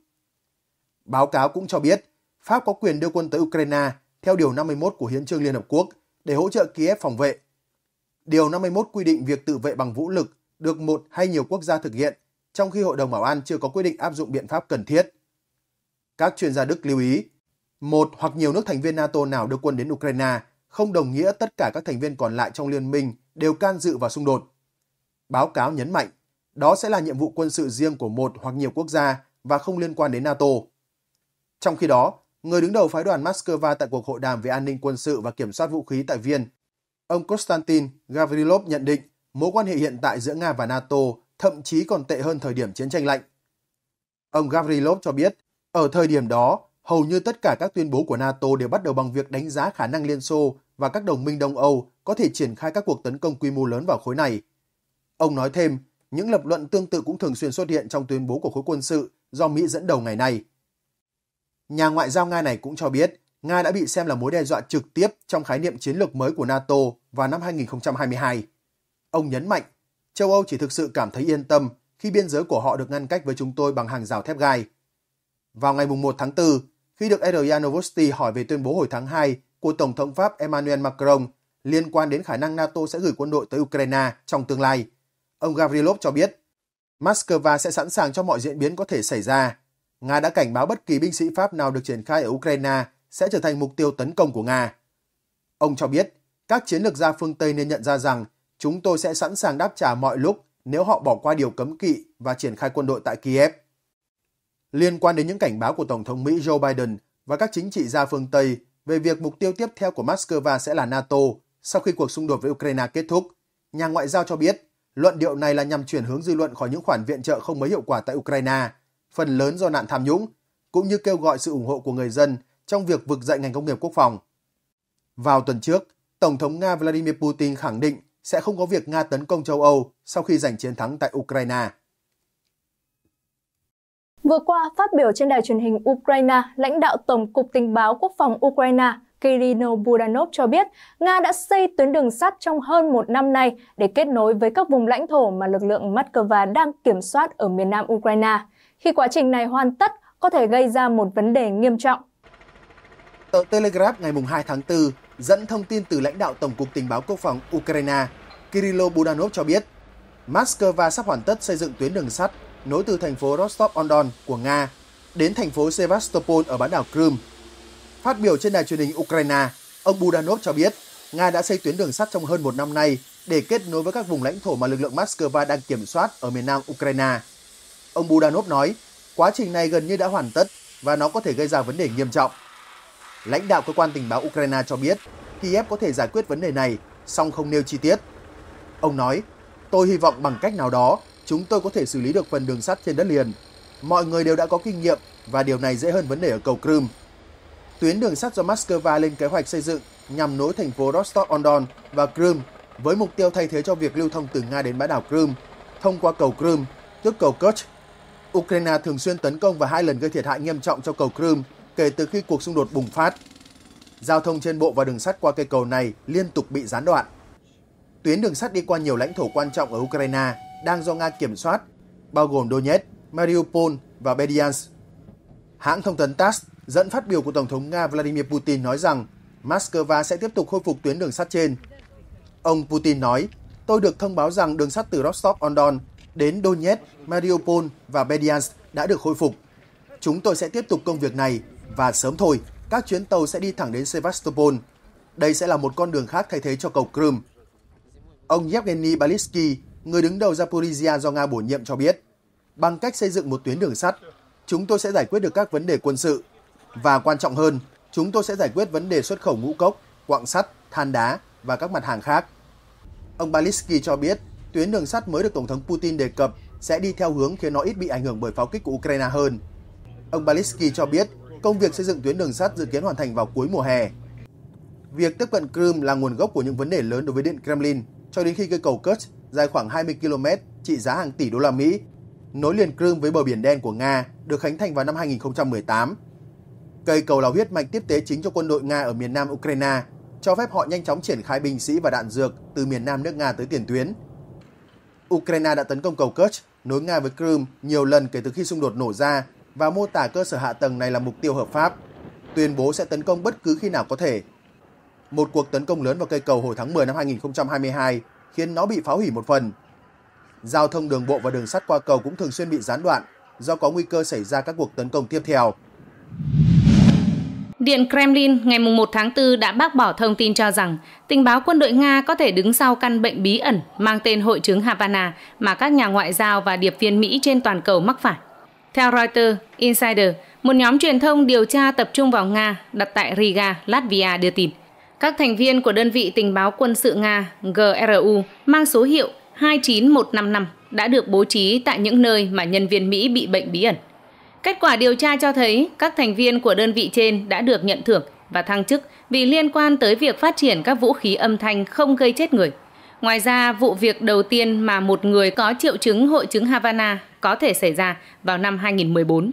Báo cáo cũng cho biết, Pháp có quyền đưa quân tới Ukraine theo điều 51 của Hiến trương Liên Hợp Quốc để hỗ trợ Kiev phòng vệ. Điều 51 quy định việc tự vệ bằng vũ lực được một hay nhiều quốc gia thực hiện, trong khi Hội đồng Bảo an chưa có quyết định áp dụng biện pháp cần thiết. Các chuyên gia Đức lưu ý, một hoặc nhiều nước thành viên NATO nào đưa quân đến Ukraine không đồng nghĩa tất cả các thành viên còn lại trong liên minh đều can dự vào xung đột. Báo cáo nhấn mạnh, đó sẽ là nhiệm vụ quân sự riêng của một hoặc nhiều quốc gia và không liên quan đến NATO. Trong khi đó, người đứng đầu phái đoàn Moscow tại cuộc hội đàm về an ninh quân sự và kiểm soát vũ khí tại Viên, ông Konstantin Gavrilov nhận định mối quan hệ hiện tại giữa Nga và NATO thậm chí còn tệ hơn thời điểm chiến tranh lạnh. Ông Gavrilov cho biết, ở thời điểm đó, hầu như tất cả các tuyên bố của NATO đều bắt đầu bằng việc đánh giá khả năng Liên Xô và các đồng minh Đông Âu có thể triển khai các cuộc tấn công quy mô lớn vào khối này. Ông nói thêm, những lập luận tương tự cũng thường xuyên xuất hiện trong tuyên bố của khối quân sự do Mỹ dẫn đầu ngày nay. Nhà ngoại giao Nga này cũng cho biết, Nga đã bị xem là mối đe dọa trực tiếp trong khái niệm chiến lược mới của NATO vào năm 2022. Ông nhấn mạnh, châu Âu chỉ thực sự cảm thấy yên tâm khi biên giới của họ được ngăn cách với chúng tôi bằng hàng rào thép gai. Vào ngày 1 tháng 4, khi được RIA Novosti hỏi về tuyên bố hồi tháng 2 của Tổng thống Pháp Emmanuel Macron liên quan đến khả năng NATO sẽ gửi quân đội tới Ukraine trong tương lai. Ông Gavrilov cho biết, Moscow sẽ sẵn sàng cho mọi diễn biến có thể xảy ra. Nga đã cảnh báo bất kỳ binh sĩ Pháp nào được triển khai ở Ukraine sẽ trở thành mục tiêu tấn công của Nga. Ông cho biết, các chiến lược gia phương Tây nên nhận ra rằng chúng tôi sẽ sẵn sàng đáp trả mọi lúc nếu họ bỏ qua điều cấm kỵ và triển khai quân đội tại Kiev liên quan đến những cảnh báo của Tổng thống Mỹ Joe Biden và các chính trị gia phương Tây về việc mục tiêu tiếp theo của Moscow sẽ là NATO sau khi cuộc xung đột với Ukraine kết thúc, nhà ngoại giao cho biết luận điệu này là nhằm chuyển hướng dư luận khỏi những khoản viện trợ không mấy hiệu quả tại Ukraine, phần lớn do nạn tham nhũng, cũng như kêu gọi sự ủng hộ của người dân trong việc vực dậy ngành công nghiệp quốc phòng. Vào tuần trước, Tổng thống Nga Vladimir Putin khẳng định sẽ không có việc Nga tấn công châu Âu sau khi giành chiến thắng tại Ukraine. Vừa qua, phát biểu trên đài truyền hình Ukraine, lãnh đạo Tổng cục Tình báo Quốc phòng Ukraine Kirino Budanov cho biết, Nga đã xây tuyến đường sắt trong hơn một năm nay để kết nối với các vùng lãnh thổ mà lực lượng Moscow đang kiểm soát ở miền nam Ukraine. Khi quá trình này hoàn tất, có thể gây ra một vấn đề nghiêm trọng. Tờ Telegraph ngày 2 tháng 4 dẫn thông tin từ lãnh đạo Tổng cục Tình báo Quốc phòng Ukraine Kirilo Budanov cho biết, Moscow sắp hoàn tất xây dựng tuyến đường sắt nối từ thành phố Rostov-on-Don của Nga đến thành phố Sevastopol ở bán đảo Crimea. Phát biểu trên đài truyền hình Ukraine, ông Budanov cho biết Nga đã xây tuyến đường sắt trong hơn một năm nay để kết nối với các vùng lãnh thổ mà lực lượng Moscow đang kiểm soát ở miền nam Ukraine. Ông Budanov nói, quá trình này gần như đã hoàn tất và nó có thể gây ra vấn đề nghiêm trọng. Lãnh đạo cơ quan tình báo Ukraine cho biết Kiev có thể giải quyết vấn đề này, song không nêu chi tiết. Ông nói, tôi hy vọng bằng cách nào đó chúng tôi có thể xử lý được phần đường sắt trên đất liền. Mọi người đều đã có kinh nghiệm và điều này dễ hơn vấn đề ở cầu Crimea. Tuyến đường sắt do Moscow lên kế hoạch xây dựng nhằm nối thành phố Rostov-on-Don và Crimea với mục tiêu thay thế cho việc lưu thông từ Nga đến bãi đảo Crimea thông qua cầu Crimea, tức cầu Kerch. Ukraine thường xuyên tấn công và hai lần gây thiệt hại nghiêm trọng cho cầu Crimea kể từ khi cuộc xung đột bùng phát. Giao thông trên bộ và đường sắt qua cây cầu này liên tục bị gián đoạn. Tuyến đường sắt đi qua nhiều lãnh thổ quan trọng ở Ukraine đang do Nga kiểm soát, bao gồm Donetsk, Mariupol và Berdyansk. Hãng thông tấn TASS dẫn phát biểu của Tổng thống Nga Vladimir Putin nói rằng Moscow sẽ tiếp tục khôi phục tuyến đường sắt trên. Ông Putin nói, tôi được thông báo rằng đường sắt từ Rostov-on-Don đến Donetsk, Mariupol và Berdyansk đã được khôi phục. Chúng tôi sẽ tiếp tục công việc này và sớm thôi, các chuyến tàu sẽ đi thẳng đến Sevastopol. Đây sẽ là một con đường khác thay thế cho cầu Crimea. Ông Yevgeny Balitsky, người đứng đầu Zaporizhia do Nga bổ nhiệm cho biết, bằng cách xây dựng một tuyến đường sắt, chúng tôi sẽ giải quyết được các vấn đề quân sự. Và quan trọng hơn, chúng tôi sẽ giải quyết vấn đề xuất khẩu ngũ cốc, quặng sắt, than đá và các mặt hàng khác. Ông Balisky cho biết, tuyến đường sắt mới được Tổng thống Putin đề cập sẽ đi theo hướng khiến nó ít bị ảnh hưởng bởi pháo kích của Ukraine hơn. Ông Balisky cho biết, công việc xây dựng tuyến đường sắt dự kiến hoàn thành vào cuối mùa hè. Việc tiếp cận Crimea là nguồn gốc của những vấn đề lớn đối với Điện Kremlin cho đến khi cây cầu Kerch dài khoảng 20 km, trị giá hàng tỷ đô la Mỹ, nối liền Crimea với bờ biển đen của Nga, được khánh thành vào năm 2018. Cây cầu là huyết mạch tiếp tế chính cho quân đội Nga ở miền nam Ukraine, cho phép họ nhanh chóng triển khai binh sĩ và đạn dược từ miền nam nước Nga tới tiền tuyến. Ukraine đã tấn công cầu Kerch, nối Nga với Crimea nhiều lần kể từ khi xung đột nổ ra và mô tả cơ sở hạ tầng này là mục tiêu hợp pháp, tuyên bố sẽ tấn công bất cứ khi nào có thể. Một cuộc tấn công lớn vào cây cầu hồi tháng 10 năm 2022 khiến nó bị phá hủy một phần. Giao thông đường bộ và đường sắt qua cầu cũng thường xuyên bị gián đoạn do có nguy cơ xảy ra các cuộc tấn công tiếp theo. Điện Kremlin ngày 1 tháng 4 đã bác bỏ thông tin cho rằng tình báo quân đội Nga có thể đứng sau căn bệnh bí ẩn mang tên hội chứng Havana mà các nhà ngoại giao và điệp viên Mỹ trên toàn cầu mắc phải. Theo Reuters, Insider, một nhóm truyền thông điều tra tập trung vào Nga đặt tại Riga, Latvia đưa tin. Các thành viên của đơn vị tình báo quân sự Nga GRU mang số hiệu 29155 đã được bố trí tại những nơi mà nhân viên Mỹ bị bệnh bí ẩn. Kết quả điều tra cho thấy các thành viên của đơn vị trên đã được nhận thưởng và thăng chức vì liên quan tới việc phát triển các vũ khí âm thanh không gây chết người. Ngoài ra, vụ việc đầu tiên mà một người có triệu chứng hội chứng Havana có thể xảy ra vào năm 2014.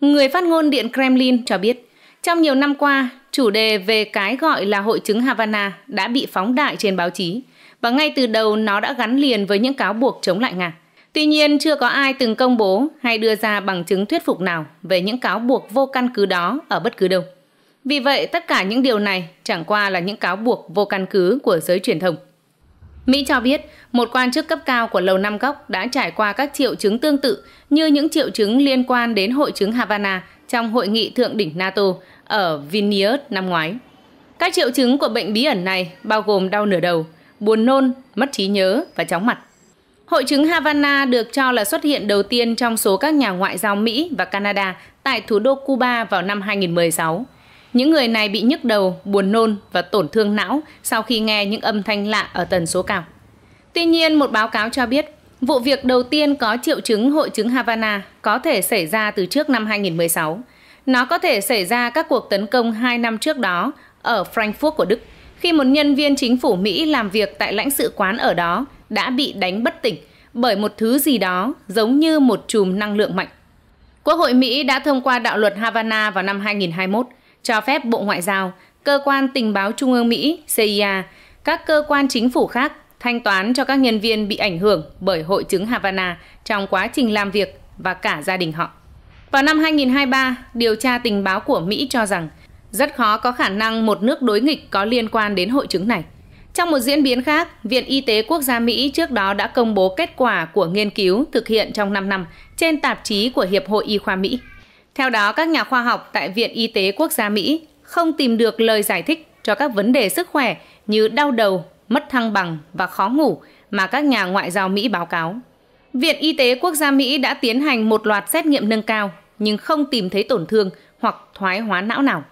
Người phát ngôn Điện Kremlin cho biết, trong nhiều năm qua, chủ đề về cái gọi là hội chứng Havana đã bị phóng đại trên báo chí và ngay từ đầu nó đã gắn liền với những cáo buộc chống lại Nga. Tuy nhiên, chưa có ai từng công bố hay đưa ra bằng chứng thuyết phục nào về những cáo buộc vô căn cứ đó ở bất cứ đâu. Vì vậy, tất cả những điều này chẳng qua là những cáo buộc vô căn cứ của giới truyền thông. Mỹ cho biết, một quan chức cấp cao của Lầu Năm Góc đã trải qua các triệu chứng tương tự như những triệu chứng liên quan đến hội chứng Havana trong hội nghị thượng đỉnh NATO ở Vineyard năm ngoái. Các triệu chứng của bệnh bí ẩn này bao gồm đau nửa đầu, buồn nôn, mất trí nhớ và chóng mặt. Hội chứng Havana được cho là xuất hiện đầu tiên trong số các nhà ngoại giao Mỹ và Canada tại thủ đô Cuba vào năm 2016. Những người này bị nhức đầu, buồn nôn và tổn thương não sau khi nghe những âm thanh lạ ở tần số cao. Tuy nhiên, một báo cáo cho biết, vụ việc đầu tiên có triệu chứng hội chứng Havana có thể xảy ra từ trước năm 2016 nó có thể xảy ra các cuộc tấn công 2 năm trước đó ở Frankfurt của Đức, khi một nhân viên chính phủ Mỹ làm việc tại lãnh sự quán ở đó đã bị đánh bất tỉnh bởi một thứ gì đó giống như một chùm năng lượng mạnh. Quốc hội Mỹ đã thông qua đạo luật Havana vào năm 2021 cho phép Bộ Ngoại giao, cơ quan tình báo Trung ương Mỹ CIA, các cơ quan chính phủ khác thanh toán cho các nhân viên bị ảnh hưởng bởi hội chứng Havana trong quá trình làm việc và cả gia đình họ. Vào năm 2023, điều tra tình báo của Mỹ cho rằng rất khó có khả năng một nước đối nghịch có liên quan đến hội chứng này. Trong một diễn biến khác, Viện Y tế Quốc gia Mỹ trước đó đã công bố kết quả của nghiên cứu thực hiện trong 5 năm trên tạp chí của Hiệp hội Y khoa Mỹ. Theo đó, các nhà khoa học tại Viện Y tế Quốc gia Mỹ không tìm được lời giải thích cho các vấn đề sức khỏe như đau đầu, mất thăng bằng và khó ngủ mà các nhà ngoại giao Mỹ báo cáo. Viện Y tế Quốc gia Mỹ đã tiến hành một loạt xét nghiệm nâng cao nhưng không tìm thấy tổn thương hoặc thoái hóa não nào.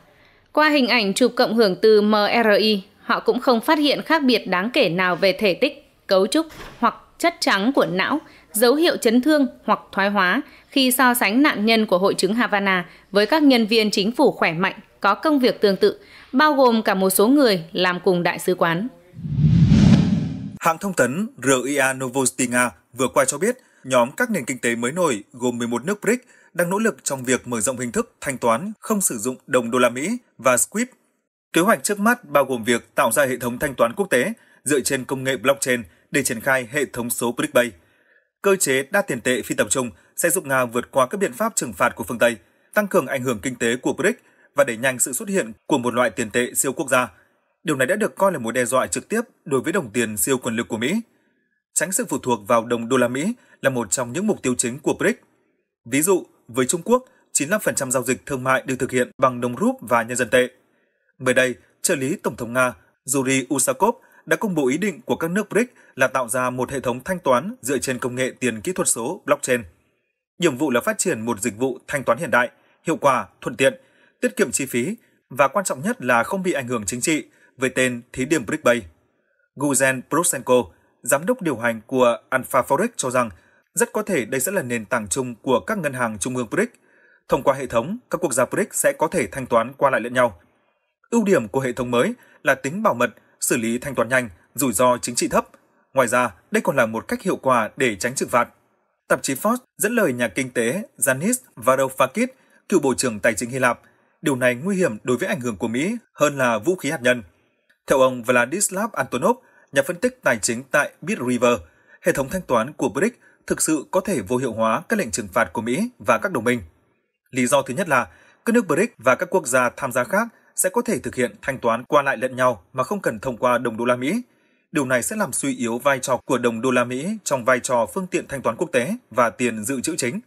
Qua hình ảnh chụp cộng hưởng từ MRI, họ cũng không phát hiện khác biệt đáng kể nào về thể tích, cấu trúc hoặc chất trắng của não, dấu hiệu chấn thương hoặc thoái hóa khi so sánh nạn nhân của hội chứng Havana với các nhân viên chính phủ khỏe mạnh có công việc tương tự, bao gồm cả một số người làm cùng đại sứ quán. Hãng thông tấn RIA Novosti Nga vừa qua cho biết, nhóm các nền kinh tế mới nổi gồm 11 nước BRICS đang nỗ lực trong việc mở rộng hình thức thanh toán không sử dụng đồng đô la Mỹ và SWIFT. Kế hoạch trước mắt bao gồm việc tạo ra hệ thống thanh toán quốc tế dựa trên công nghệ blockchain để triển khai hệ thống số BRICBAY. Cơ chế đa tiền tệ phi tập trung sẽ giúp Nga vượt qua các biện pháp trừng phạt của phương Tây, tăng cường ảnh hưởng kinh tế của BRIC và đẩy nhanh sự xuất hiện của một loại tiền tệ siêu quốc gia. Điều này đã được coi là mối đe dọa trực tiếp đối với đồng tiền siêu quyền lực của Mỹ. Tránh sự phụ thuộc vào đồng đô la Mỹ là một trong những mục tiêu chính của BRIC. Ví dụ, với Trung Quốc, 95% giao dịch thương mại được thực hiện bằng đồng rúp và nhân dân tệ. Mới đây, trợ lý Tổng thống Nga Yuri Usakov đã công bố ý định của các nước BRICS là tạo ra một hệ thống thanh toán dựa trên công nghệ tiền kỹ thuật số blockchain. Nhiệm vụ là phát triển một dịch vụ thanh toán hiện đại, hiệu quả, thuận tiện, tiết kiệm chi phí và quan trọng nhất là không bị ảnh hưởng chính trị với tên thí điểm BRICS Bay. Guzen Prosenko, giám đốc điều hành của Alpha Forex cho rằng rất có thể đây sẽ là nền tảng chung của các ngân hàng trung ương BRICS. Thông qua hệ thống, các quốc gia BRICS sẽ có thể thanh toán qua lại lẫn nhau. Ưu điểm của hệ thống mới là tính bảo mật, xử lý thanh toán nhanh, rủi ro chính trị thấp. Ngoài ra, đây còn là một cách hiệu quả để tránh trừng phạt. Tạp chí Forbes dẫn lời nhà kinh tế janis Varoufakis, cựu Bộ trưởng Tài chính Hy Lạp, điều này nguy hiểm đối với ảnh hưởng của Mỹ hơn là vũ khí hạt nhân. Theo ông Vladislav Antonov, nhà phân tích tài chính tại BitRiver, hệ thống thanh toán của BRICS thực sự có thể vô hiệu hóa các lệnh trừng phạt của Mỹ và các đồng minh. Lý do thứ nhất là các nước BRICS và các quốc gia tham gia khác sẽ có thể thực hiện thanh toán qua lại lẫn nhau mà không cần thông qua đồng đô la Mỹ. Điều này sẽ làm suy yếu vai trò của đồng đô la Mỹ trong vai trò phương tiện thanh toán quốc tế và tiền dự trữ chính.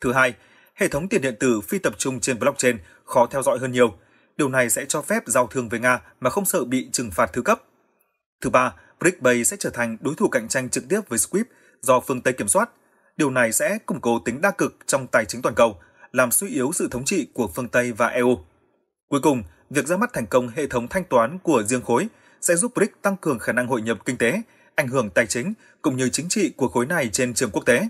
Thứ hai, hệ thống tiền điện tử phi tập trung trên blockchain khó theo dõi hơn nhiều. Điều này sẽ cho phép giao thương với Nga mà không sợ bị trừng phạt thứ cấp. Thứ ba, BRICS sẽ trở thành đối thủ cạnh tranh trực tiếp với SWIFT do phương Tây kiểm soát. Điều này sẽ củng cố tính đa cực trong tài chính toàn cầu, làm suy yếu sự thống trị của phương Tây và EU. Cuối cùng, việc ra mắt thành công hệ thống thanh toán của riêng khối sẽ giúp BRICS tăng cường khả năng hội nhập kinh tế, ảnh hưởng tài chính cũng như chính trị của khối này trên trường quốc tế.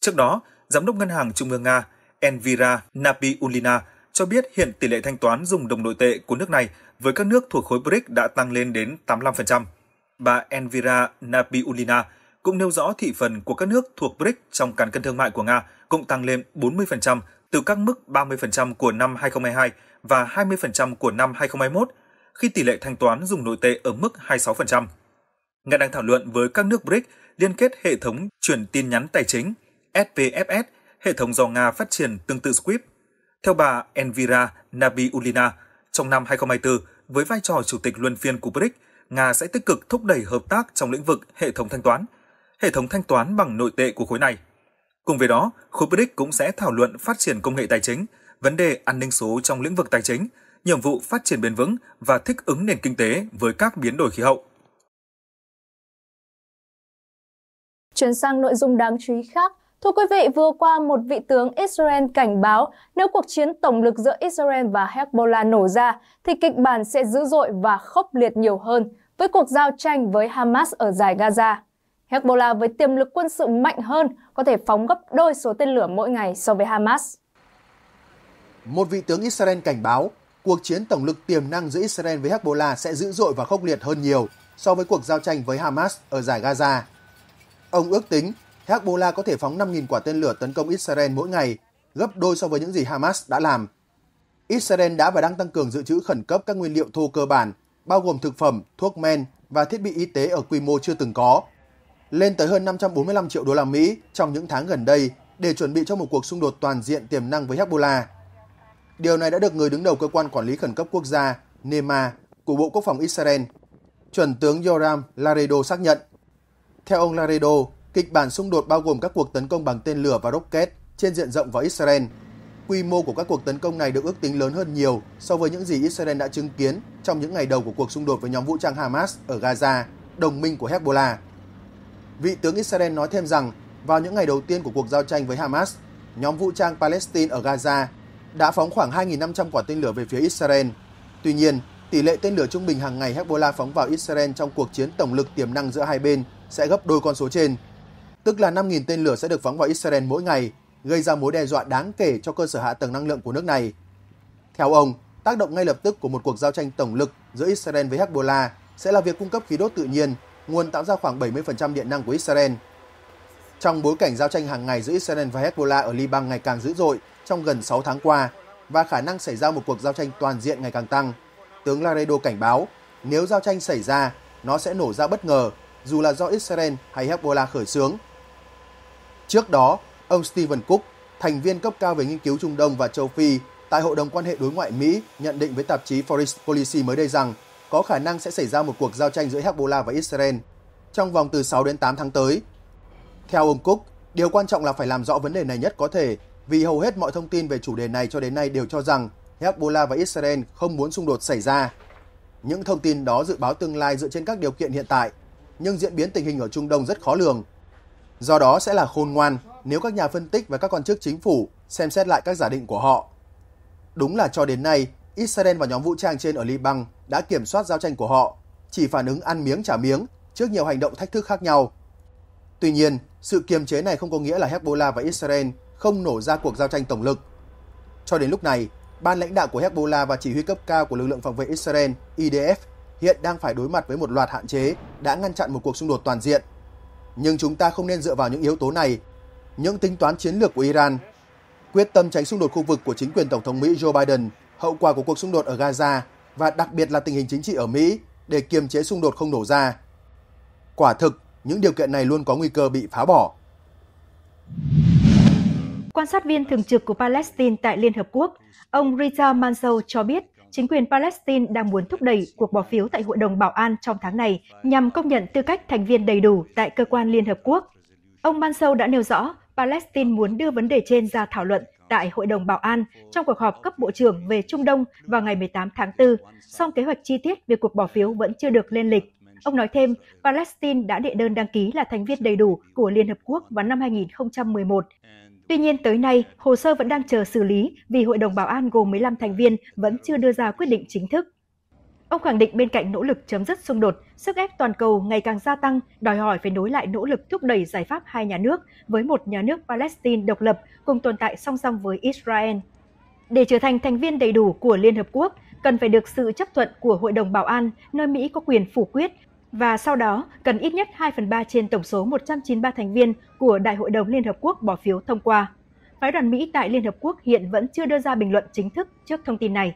Trước đó, Giám đốc Ngân hàng Trung ương Nga Envira Nabiulina cho biết hiện tỷ lệ thanh toán dùng đồng nội tệ của nước này với các nước thuộc khối BRICS đã tăng lên đến 85%. Bà Envira Nabiulina cũng nêu rõ thị phần của các nước thuộc BRICS trong cán cân thương mại của Nga cũng tăng lên 40% từ các mức 30% của năm 2022 và 20% của năm 2021, khi tỷ lệ thanh toán dùng nội tệ ở mức 26%. Nga đang thảo luận với các nước BRICS liên kết hệ thống chuyển tin nhắn tài chính SPFS, hệ thống do Nga phát triển tương tự SWIFT. Theo bà Elvira Nabiulina, trong năm 2024, với vai trò chủ tịch luân phiên của BRICS, Nga sẽ tích cực thúc đẩy hợp tác trong lĩnh vực hệ thống thanh toán – hệ thống thanh toán bằng nội tệ của khối này. Cùng với đó, khối BRICS cũng sẽ thảo luận phát triển công nghệ tài chính, vấn đề an ninh số trong lĩnh vực tài chính, nhiệm vụ phát triển bền vững và thích ứng nền kinh tế với các biến đổi khí hậu. Chuyển sang nội dung đáng chú ý khác, Thưa quý vị, vừa qua một vị tướng Israel cảnh báo nếu cuộc chiến tổng lực giữa Israel và Hezbollah nổ ra thì kịch bản sẽ dữ dội và khốc liệt nhiều hơn với cuộc giao tranh với Hamas ở giải Gaza. Hezbollah với tiềm lực quân sự mạnh hơn có thể phóng gấp đôi số tên lửa mỗi ngày so với Hamas. Một vị tướng Israel cảnh báo cuộc chiến tổng lực tiềm năng giữa Israel với Hezbollah sẽ dữ dội và khốc liệt hơn nhiều so với cuộc giao tranh với Hamas ở giải Gaza. Ông ước tính Hezbollah có thể phóng 5.000 quả tên lửa tấn công Israel mỗi ngày, gấp đôi so với những gì Hamas đã làm. Israel đã và đang tăng cường dự trữ khẩn cấp các nguyên liệu thô cơ bản, bao gồm thực phẩm, thuốc men và thiết bị y tế ở quy mô chưa từng có lên tới hơn 545 triệu đô la Mỹ trong những tháng gần đây để chuẩn bị cho một cuộc xung đột toàn diện tiềm năng với Hezbollah. Điều này đã được người đứng đầu cơ quan quản lý khẩn cấp quốc gia NEMA của Bộ Quốc phòng Israel, chuẩn tướng Yoram Laredo xác nhận. Theo ông Laredo, kịch bản xung đột bao gồm các cuộc tấn công bằng tên lửa và rocket trên diện rộng vào Israel. Quy mô của các cuộc tấn công này được ước tính lớn hơn nhiều so với những gì Israel đã chứng kiến trong những ngày đầu của cuộc xung đột với nhóm vũ trang Hamas ở Gaza, đồng minh của Hezbollah. Vị tướng Israel nói thêm rằng vào những ngày đầu tiên của cuộc giao tranh với Hamas, nhóm vũ trang Palestine ở Gaza đã phóng khoảng 2.500 quả tên lửa về phía Israel. Tuy nhiên, tỷ lệ tên lửa trung bình hàng ngày Hezbollah phóng vào Israel trong cuộc chiến tổng lực tiềm năng giữa hai bên sẽ gấp đôi con số trên, tức là 5.000 tên lửa sẽ được phóng vào Israel mỗi ngày, gây ra mối đe dọa đáng kể cho cơ sở hạ tầng năng lượng của nước này. Theo ông, tác động ngay lập tức của một cuộc giao tranh tổng lực giữa Israel với Hezbollah sẽ là việc cung cấp khí đốt tự nhiên nguồn tạo ra khoảng 70% điện năng của Israel. Trong bối cảnh giao tranh hàng ngày giữa Israel và Hezbollah ở Liban ngày càng dữ dội trong gần 6 tháng qua và khả năng xảy ra một cuộc giao tranh toàn diện ngày càng tăng, tướng Laredo cảnh báo nếu giao tranh xảy ra, nó sẽ nổ ra bất ngờ dù là do Israel hay Hezbollah khởi xướng. Trước đó, ông Stephen Cook, thành viên cấp cao về nghiên cứu Trung Đông và châu Phi tại Hội đồng quan hệ đối ngoại Mỹ nhận định với tạp chí Foreign Policy mới đây rằng có khả năng sẽ xảy ra một cuộc giao tranh giữa Hezbollah và Israel trong vòng từ 6 đến 8 tháng tới. Theo ông Cook, điều quan trọng là phải làm rõ vấn đề này nhất có thể vì hầu hết mọi thông tin về chủ đề này cho đến nay đều cho rằng Hezbollah và Israel không muốn xung đột xảy ra. Những thông tin đó dự báo tương lai dựa trên các điều kiện hiện tại, nhưng diễn biến tình hình ở Trung Đông rất khó lường. Do đó sẽ là khôn ngoan nếu các nhà phân tích và các quan chức chính phủ xem xét lại các giả định của họ. Đúng là cho đến nay, Israel và nhóm vũ trang trên ở Liban đã kiểm soát giao tranh của họ, chỉ phản ứng ăn miếng trả miếng trước nhiều hành động thách thức khác nhau. Tuy nhiên, sự kiềm chế này không có nghĩa là Hezbollah và Israel không nổ ra cuộc giao tranh tổng lực. Cho đến lúc này, ban lãnh đạo của Hezbollah và chỉ huy cấp cao của lực lượng phòng vệ Israel IDF hiện đang phải đối mặt với một loạt hạn chế đã ngăn chặn một cuộc xung đột toàn diện. Nhưng chúng ta không nên dựa vào những yếu tố này, những tính toán chiến lược của Iran, quyết tâm tránh xung đột khu vực của chính quyền Tổng thống Mỹ Joe Biden, hậu quả của cuộc xung đột ở Gaza và đặc biệt là tình hình chính trị ở Mỹ để kiềm chế xung đột không nổ ra. Quả thực, những điều kiện này luôn có nguy cơ bị phá bỏ. Quan sát viên thường trực của Palestine tại Liên Hợp Quốc, ông Rita Mansour cho biết chính quyền Palestine đang muốn thúc đẩy cuộc bỏ phiếu tại Hội đồng Bảo an trong tháng này nhằm công nhận tư cách thành viên đầy đủ tại cơ quan Liên Hợp Quốc. Ông Mansour đã nêu rõ Palestine muốn đưa vấn đề trên ra thảo luận tại Hội đồng Bảo an trong cuộc họp cấp Bộ trưởng về Trung Đông vào ngày 18 tháng 4, song kế hoạch chi tiết về cuộc bỏ phiếu vẫn chưa được lên lịch. Ông nói thêm, Palestine đã đệ đơn đăng ký là thành viên đầy đủ của Liên Hợp Quốc vào năm 2011. Tuy nhiên, tới nay, hồ sơ vẫn đang chờ xử lý vì Hội đồng Bảo an gồm 15 thành viên vẫn chưa đưa ra quyết định chính thức. Ông khẳng định bên cạnh nỗ lực chấm dứt xung đột, sức ép toàn cầu ngày càng gia tăng, đòi hỏi phải nối lại nỗ lực thúc đẩy giải pháp hai nhà nước với một nhà nước Palestine độc lập cùng tồn tại song song với Israel. Để trở thành thành viên đầy đủ của Liên Hợp Quốc, cần phải được sự chấp thuận của Hội đồng Bảo an, nơi Mỹ có quyền phủ quyết, và sau đó cần ít nhất 2 phần 3 trên tổng số 193 thành viên của Đại hội đồng Liên Hợp Quốc bỏ phiếu thông qua. Phái đoàn Mỹ tại Liên Hợp Quốc hiện vẫn chưa đưa ra bình luận chính thức trước thông tin này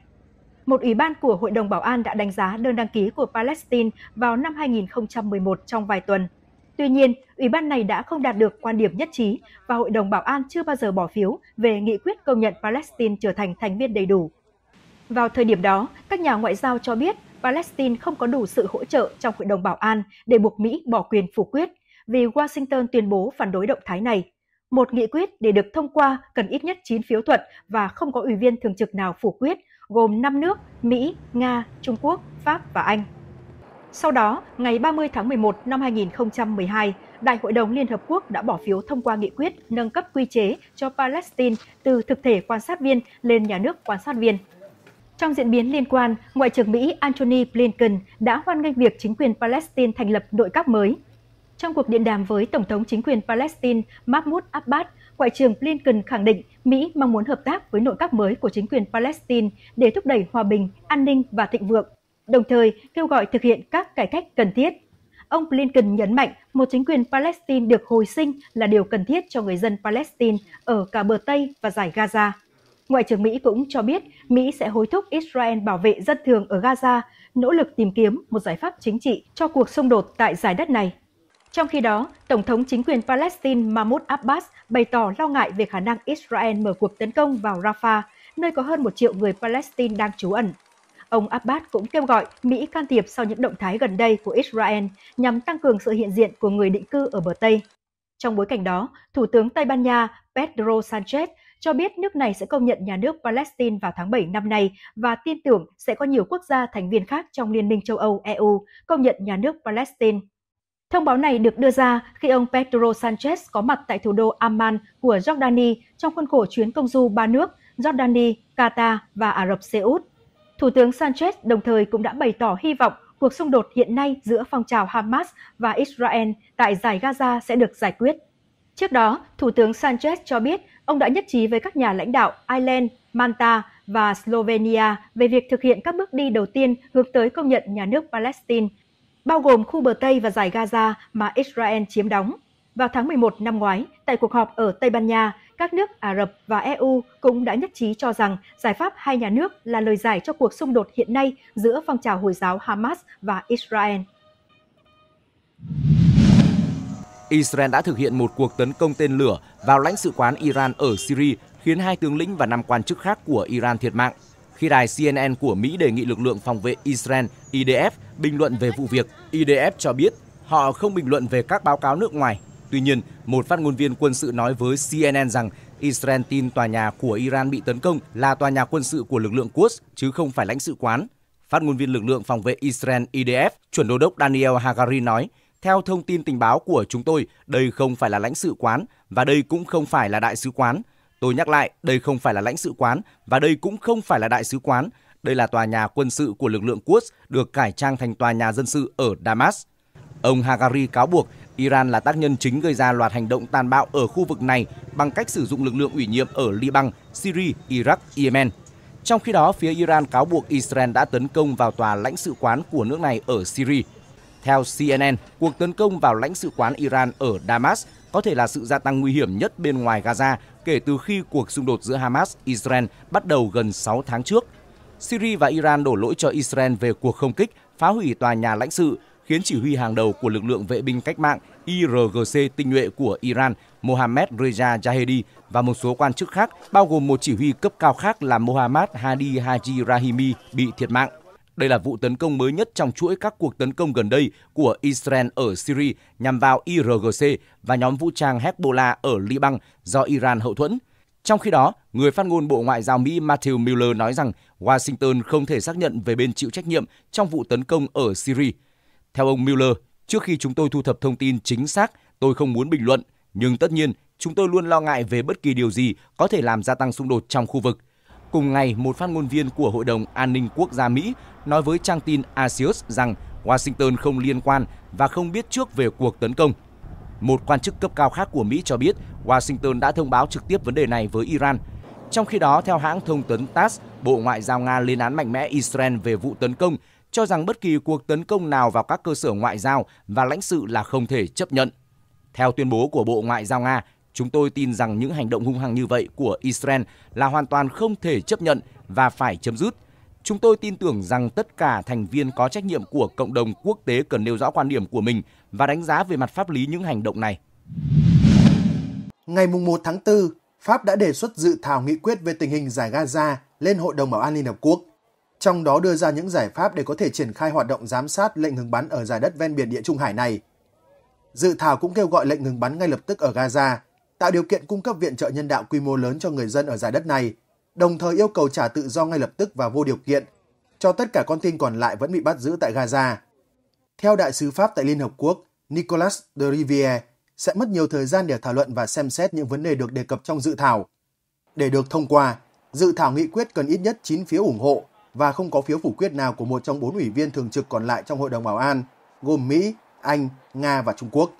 một ủy ban của Hội đồng Bảo an đã đánh giá đơn đăng ký của Palestine vào năm 2011 trong vài tuần. Tuy nhiên, ủy ban này đã không đạt được quan điểm nhất trí và Hội đồng Bảo an chưa bao giờ bỏ phiếu về nghị quyết công nhận Palestine trở thành thành viên đầy đủ. Vào thời điểm đó, các nhà ngoại giao cho biết Palestine không có đủ sự hỗ trợ trong Hội đồng Bảo an để buộc Mỹ bỏ quyền phủ quyết, vì Washington tuyên bố phản đối động thái này. Một nghị quyết để được thông qua cần ít nhất 9 phiếu thuận và không có ủy viên thường trực nào phủ quyết gồm 5 nước Mỹ, Nga, Trung Quốc, Pháp và Anh. Sau đó, ngày 30 tháng 11 năm 2012, Đại hội đồng Liên Hợp Quốc đã bỏ phiếu thông qua nghị quyết nâng cấp quy chế cho Palestine từ thực thể quan sát viên lên nhà nước quan sát viên. Trong diễn biến liên quan, Ngoại trưởng Mỹ Antony Blinken đã hoan nghênh việc chính quyền Palestine thành lập nội các mới. Trong cuộc điện đàm với Tổng thống chính quyền Palestine Mahmoud Abbas, Ngoại trưởng Blinken khẳng định Mỹ mong muốn hợp tác với nội các mới của chính quyền Palestine để thúc đẩy hòa bình, an ninh và thịnh vượng, đồng thời kêu gọi thực hiện các cải cách cần thiết. Ông Blinken nhấn mạnh một chính quyền Palestine được hồi sinh là điều cần thiết cho người dân Palestine ở cả bờ Tây và giải Gaza. Ngoại trưởng Mỹ cũng cho biết Mỹ sẽ hối thúc Israel bảo vệ dân thường ở Gaza, nỗ lực tìm kiếm một giải pháp chính trị cho cuộc xung đột tại giải đất này trong khi đó, Tổng thống chính quyền Palestine Mahmoud Abbas bày tỏ lo ngại về khả năng Israel mở cuộc tấn công vào Rafah, nơi có hơn một triệu người Palestine đang trú ẩn. Ông Abbas cũng kêu gọi Mỹ can thiệp sau những động thái gần đây của Israel nhằm tăng cường sự hiện diện của người định cư ở bờ Tây. Trong bối cảnh đó, Thủ tướng Tây Ban Nha Pedro Sanchez cho biết nước này sẽ công nhận nhà nước Palestine vào tháng 7 năm nay và tin tưởng sẽ có nhiều quốc gia thành viên khác trong Liên minh châu Âu EU công nhận nhà nước Palestine. Thông báo này được đưa ra khi ông Pedro Sanchez có mặt tại thủ đô Amman của Jordani trong khuôn khổ chuyến công du ba nước Jordani, Qatar và Ả Rập Xê Út. Thủ tướng Sanchez đồng thời cũng đã bày tỏ hy vọng cuộc xung đột hiện nay giữa phong trào Hamas và Israel tại giải Gaza sẽ được giải quyết. Trước đó, Thủ tướng Sanchez cho biết ông đã nhất trí với các nhà lãnh đạo Ireland, Malta và Slovenia về việc thực hiện các bước đi đầu tiên hướng tới công nhận nhà nước Palestine bao gồm khu bờ Tây và giải Gaza mà Israel chiếm đóng. Vào tháng 11 năm ngoái, tại cuộc họp ở Tây Ban Nha, các nước Ả Rập và EU cũng đã nhất trí cho rằng giải pháp hai nhà nước là lời giải cho cuộc xung đột hiện nay giữa phong trào Hồi giáo Hamas và Israel. Israel đã thực hiện một cuộc tấn công tên lửa vào lãnh sự quán Iran ở Syria, khiến hai tướng lĩnh và năm quan chức khác của Iran thiệt mạng khi đài CNN của Mỹ đề nghị lực lượng phòng vệ Israel IDF bình luận về vụ việc. IDF cho biết họ không bình luận về các báo cáo nước ngoài. Tuy nhiên, một phát ngôn viên quân sự nói với CNN rằng Israel tin tòa nhà của Iran bị tấn công là tòa nhà quân sự của lực lượng Quds chứ không phải lãnh sự quán. Phát ngôn viên lực lượng phòng vệ Israel IDF, chuẩn đô đốc Daniel Hagari nói, theo thông tin tình báo của chúng tôi, đây không phải là lãnh sự quán và đây cũng không phải là đại sứ quán. Tôi nhắc lại, đây không phải là lãnh sự quán và đây cũng không phải là đại sứ quán. Đây là tòa nhà quân sự của lực lượng Quds được cải trang thành tòa nhà dân sự ở Damas. Ông Hagari cáo buộc Iran là tác nhân chính gây ra loạt hành động tàn bạo ở khu vực này bằng cách sử dụng lực lượng ủy nhiệm ở Liban, Syria, Iraq, Yemen. Trong khi đó, phía Iran cáo buộc Israel đã tấn công vào tòa lãnh sự quán của nước này ở Syria. Theo CNN, cuộc tấn công vào lãnh sự quán Iran ở Damas có thể là sự gia tăng nguy hiểm nhất bên ngoài Gaza kể từ khi cuộc xung đột giữa Hamas-Israel bắt đầu gần 6 tháng trước. Syria và Iran đổ lỗi cho Israel về cuộc không kích phá hủy tòa nhà lãnh sự, khiến chỉ huy hàng đầu của lực lượng vệ binh cách mạng IRGC tinh nhuệ của Iran Mohammed Reza Jahedi và một số quan chức khác, bao gồm một chỉ huy cấp cao khác là Mohammad Hadi Haji Rahimi, bị thiệt mạng. Đây là vụ tấn công mới nhất trong chuỗi các cuộc tấn công gần đây của Israel ở Syria nhằm vào IRGC và nhóm vũ trang Hezbollah ở Liban do Iran hậu thuẫn. Trong khi đó, người phát ngôn Bộ Ngoại giao Mỹ Matthew Miller nói rằng Washington không thể xác nhận về bên chịu trách nhiệm trong vụ tấn công ở Syria. Theo ông Miller, trước khi chúng tôi thu thập thông tin chính xác, tôi không muốn bình luận, nhưng tất nhiên chúng tôi luôn lo ngại về bất kỳ điều gì có thể làm gia tăng xung đột trong khu vực. Cùng ngày, một phát ngôn viên của Hội đồng An ninh Quốc gia Mỹ nói với trang tin Axios rằng Washington không liên quan và không biết trước về cuộc tấn công. Một quan chức cấp cao khác của Mỹ cho biết Washington đã thông báo trực tiếp vấn đề này với Iran. Trong khi đó, theo hãng thông tấn TASS, Bộ Ngoại giao Nga lên án mạnh mẽ Israel về vụ tấn công, cho rằng bất kỳ cuộc tấn công nào vào các cơ sở ngoại giao và lãnh sự là không thể chấp nhận. Theo tuyên bố của Bộ Ngoại giao Nga, Chúng tôi tin rằng những hành động hung hăng như vậy của Israel là hoàn toàn không thể chấp nhận và phải chấm dứt. Chúng tôi tin tưởng rằng tất cả thành viên có trách nhiệm của cộng đồng quốc tế cần nêu rõ quan điểm của mình và đánh giá về mặt pháp lý những hành động này. Ngày 1 tháng 4, Pháp đã đề xuất dự thảo nghị quyết về tình hình giải Gaza lên Hội đồng Bảo an Liên Hợp Quốc, trong đó đưa ra những giải pháp để có thể triển khai hoạt động giám sát lệnh ngừng bắn ở giải đất ven biển Địa Trung Hải này. Dự thảo cũng kêu gọi lệnh ngừng bắn ngay lập tức ở Gaza tạo điều kiện cung cấp viện trợ nhân đạo quy mô lớn cho người dân ở giải đất này, đồng thời yêu cầu trả tự do ngay lập tức và vô điều kiện cho tất cả con tin còn lại vẫn bị bắt giữ tại Gaza. Theo đại sứ Pháp tại Liên Hợp Quốc, Nicolas de Rivière sẽ mất nhiều thời gian để thảo luận và xem xét những vấn đề được đề cập trong dự thảo. Để được thông qua, dự thảo nghị quyết cần ít nhất 9 phiếu ủng hộ và không có phiếu phủ quyết nào của một trong bốn ủy viên thường trực còn lại trong Hội đồng Bảo an, gồm Mỹ, Anh, Nga và Trung Quốc.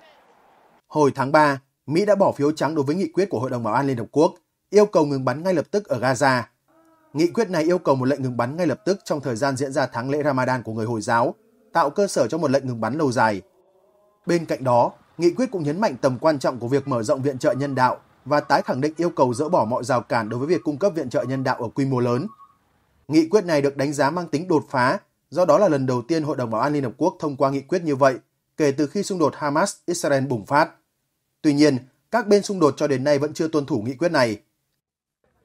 Hồi tháng 3, Mỹ đã bỏ phiếu trắng đối với nghị quyết của Hội đồng Bảo an Liên Hợp Quốc yêu cầu ngừng bắn ngay lập tức ở Gaza. Nghị quyết này yêu cầu một lệnh ngừng bắn ngay lập tức trong thời gian diễn ra tháng lễ Ramadan của người Hồi giáo, tạo cơ sở cho một lệnh ngừng bắn lâu dài. Bên cạnh đó, nghị quyết cũng nhấn mạnh tầm quan trọng của việc mở rộng viện trợ nhân đạo và tái khẳng định yêu cầu dỡ bỏ mọi rào cản đối với việc cung cấp viện trợ nhân đạo ở quy mô lớn. Nghị quyết này được đánh giá mang tính đột phá, do đó là lần đầu tiên Hội đồng Bảo an Liên Hợp Quốc thông qua nghị quyết như vậy kể từ khi xung đột Hamas-Israel bùng phát. Tuy nhiên, các bên xung đột cho đến nay vẫn chưa tuân thủ nghị quyết này.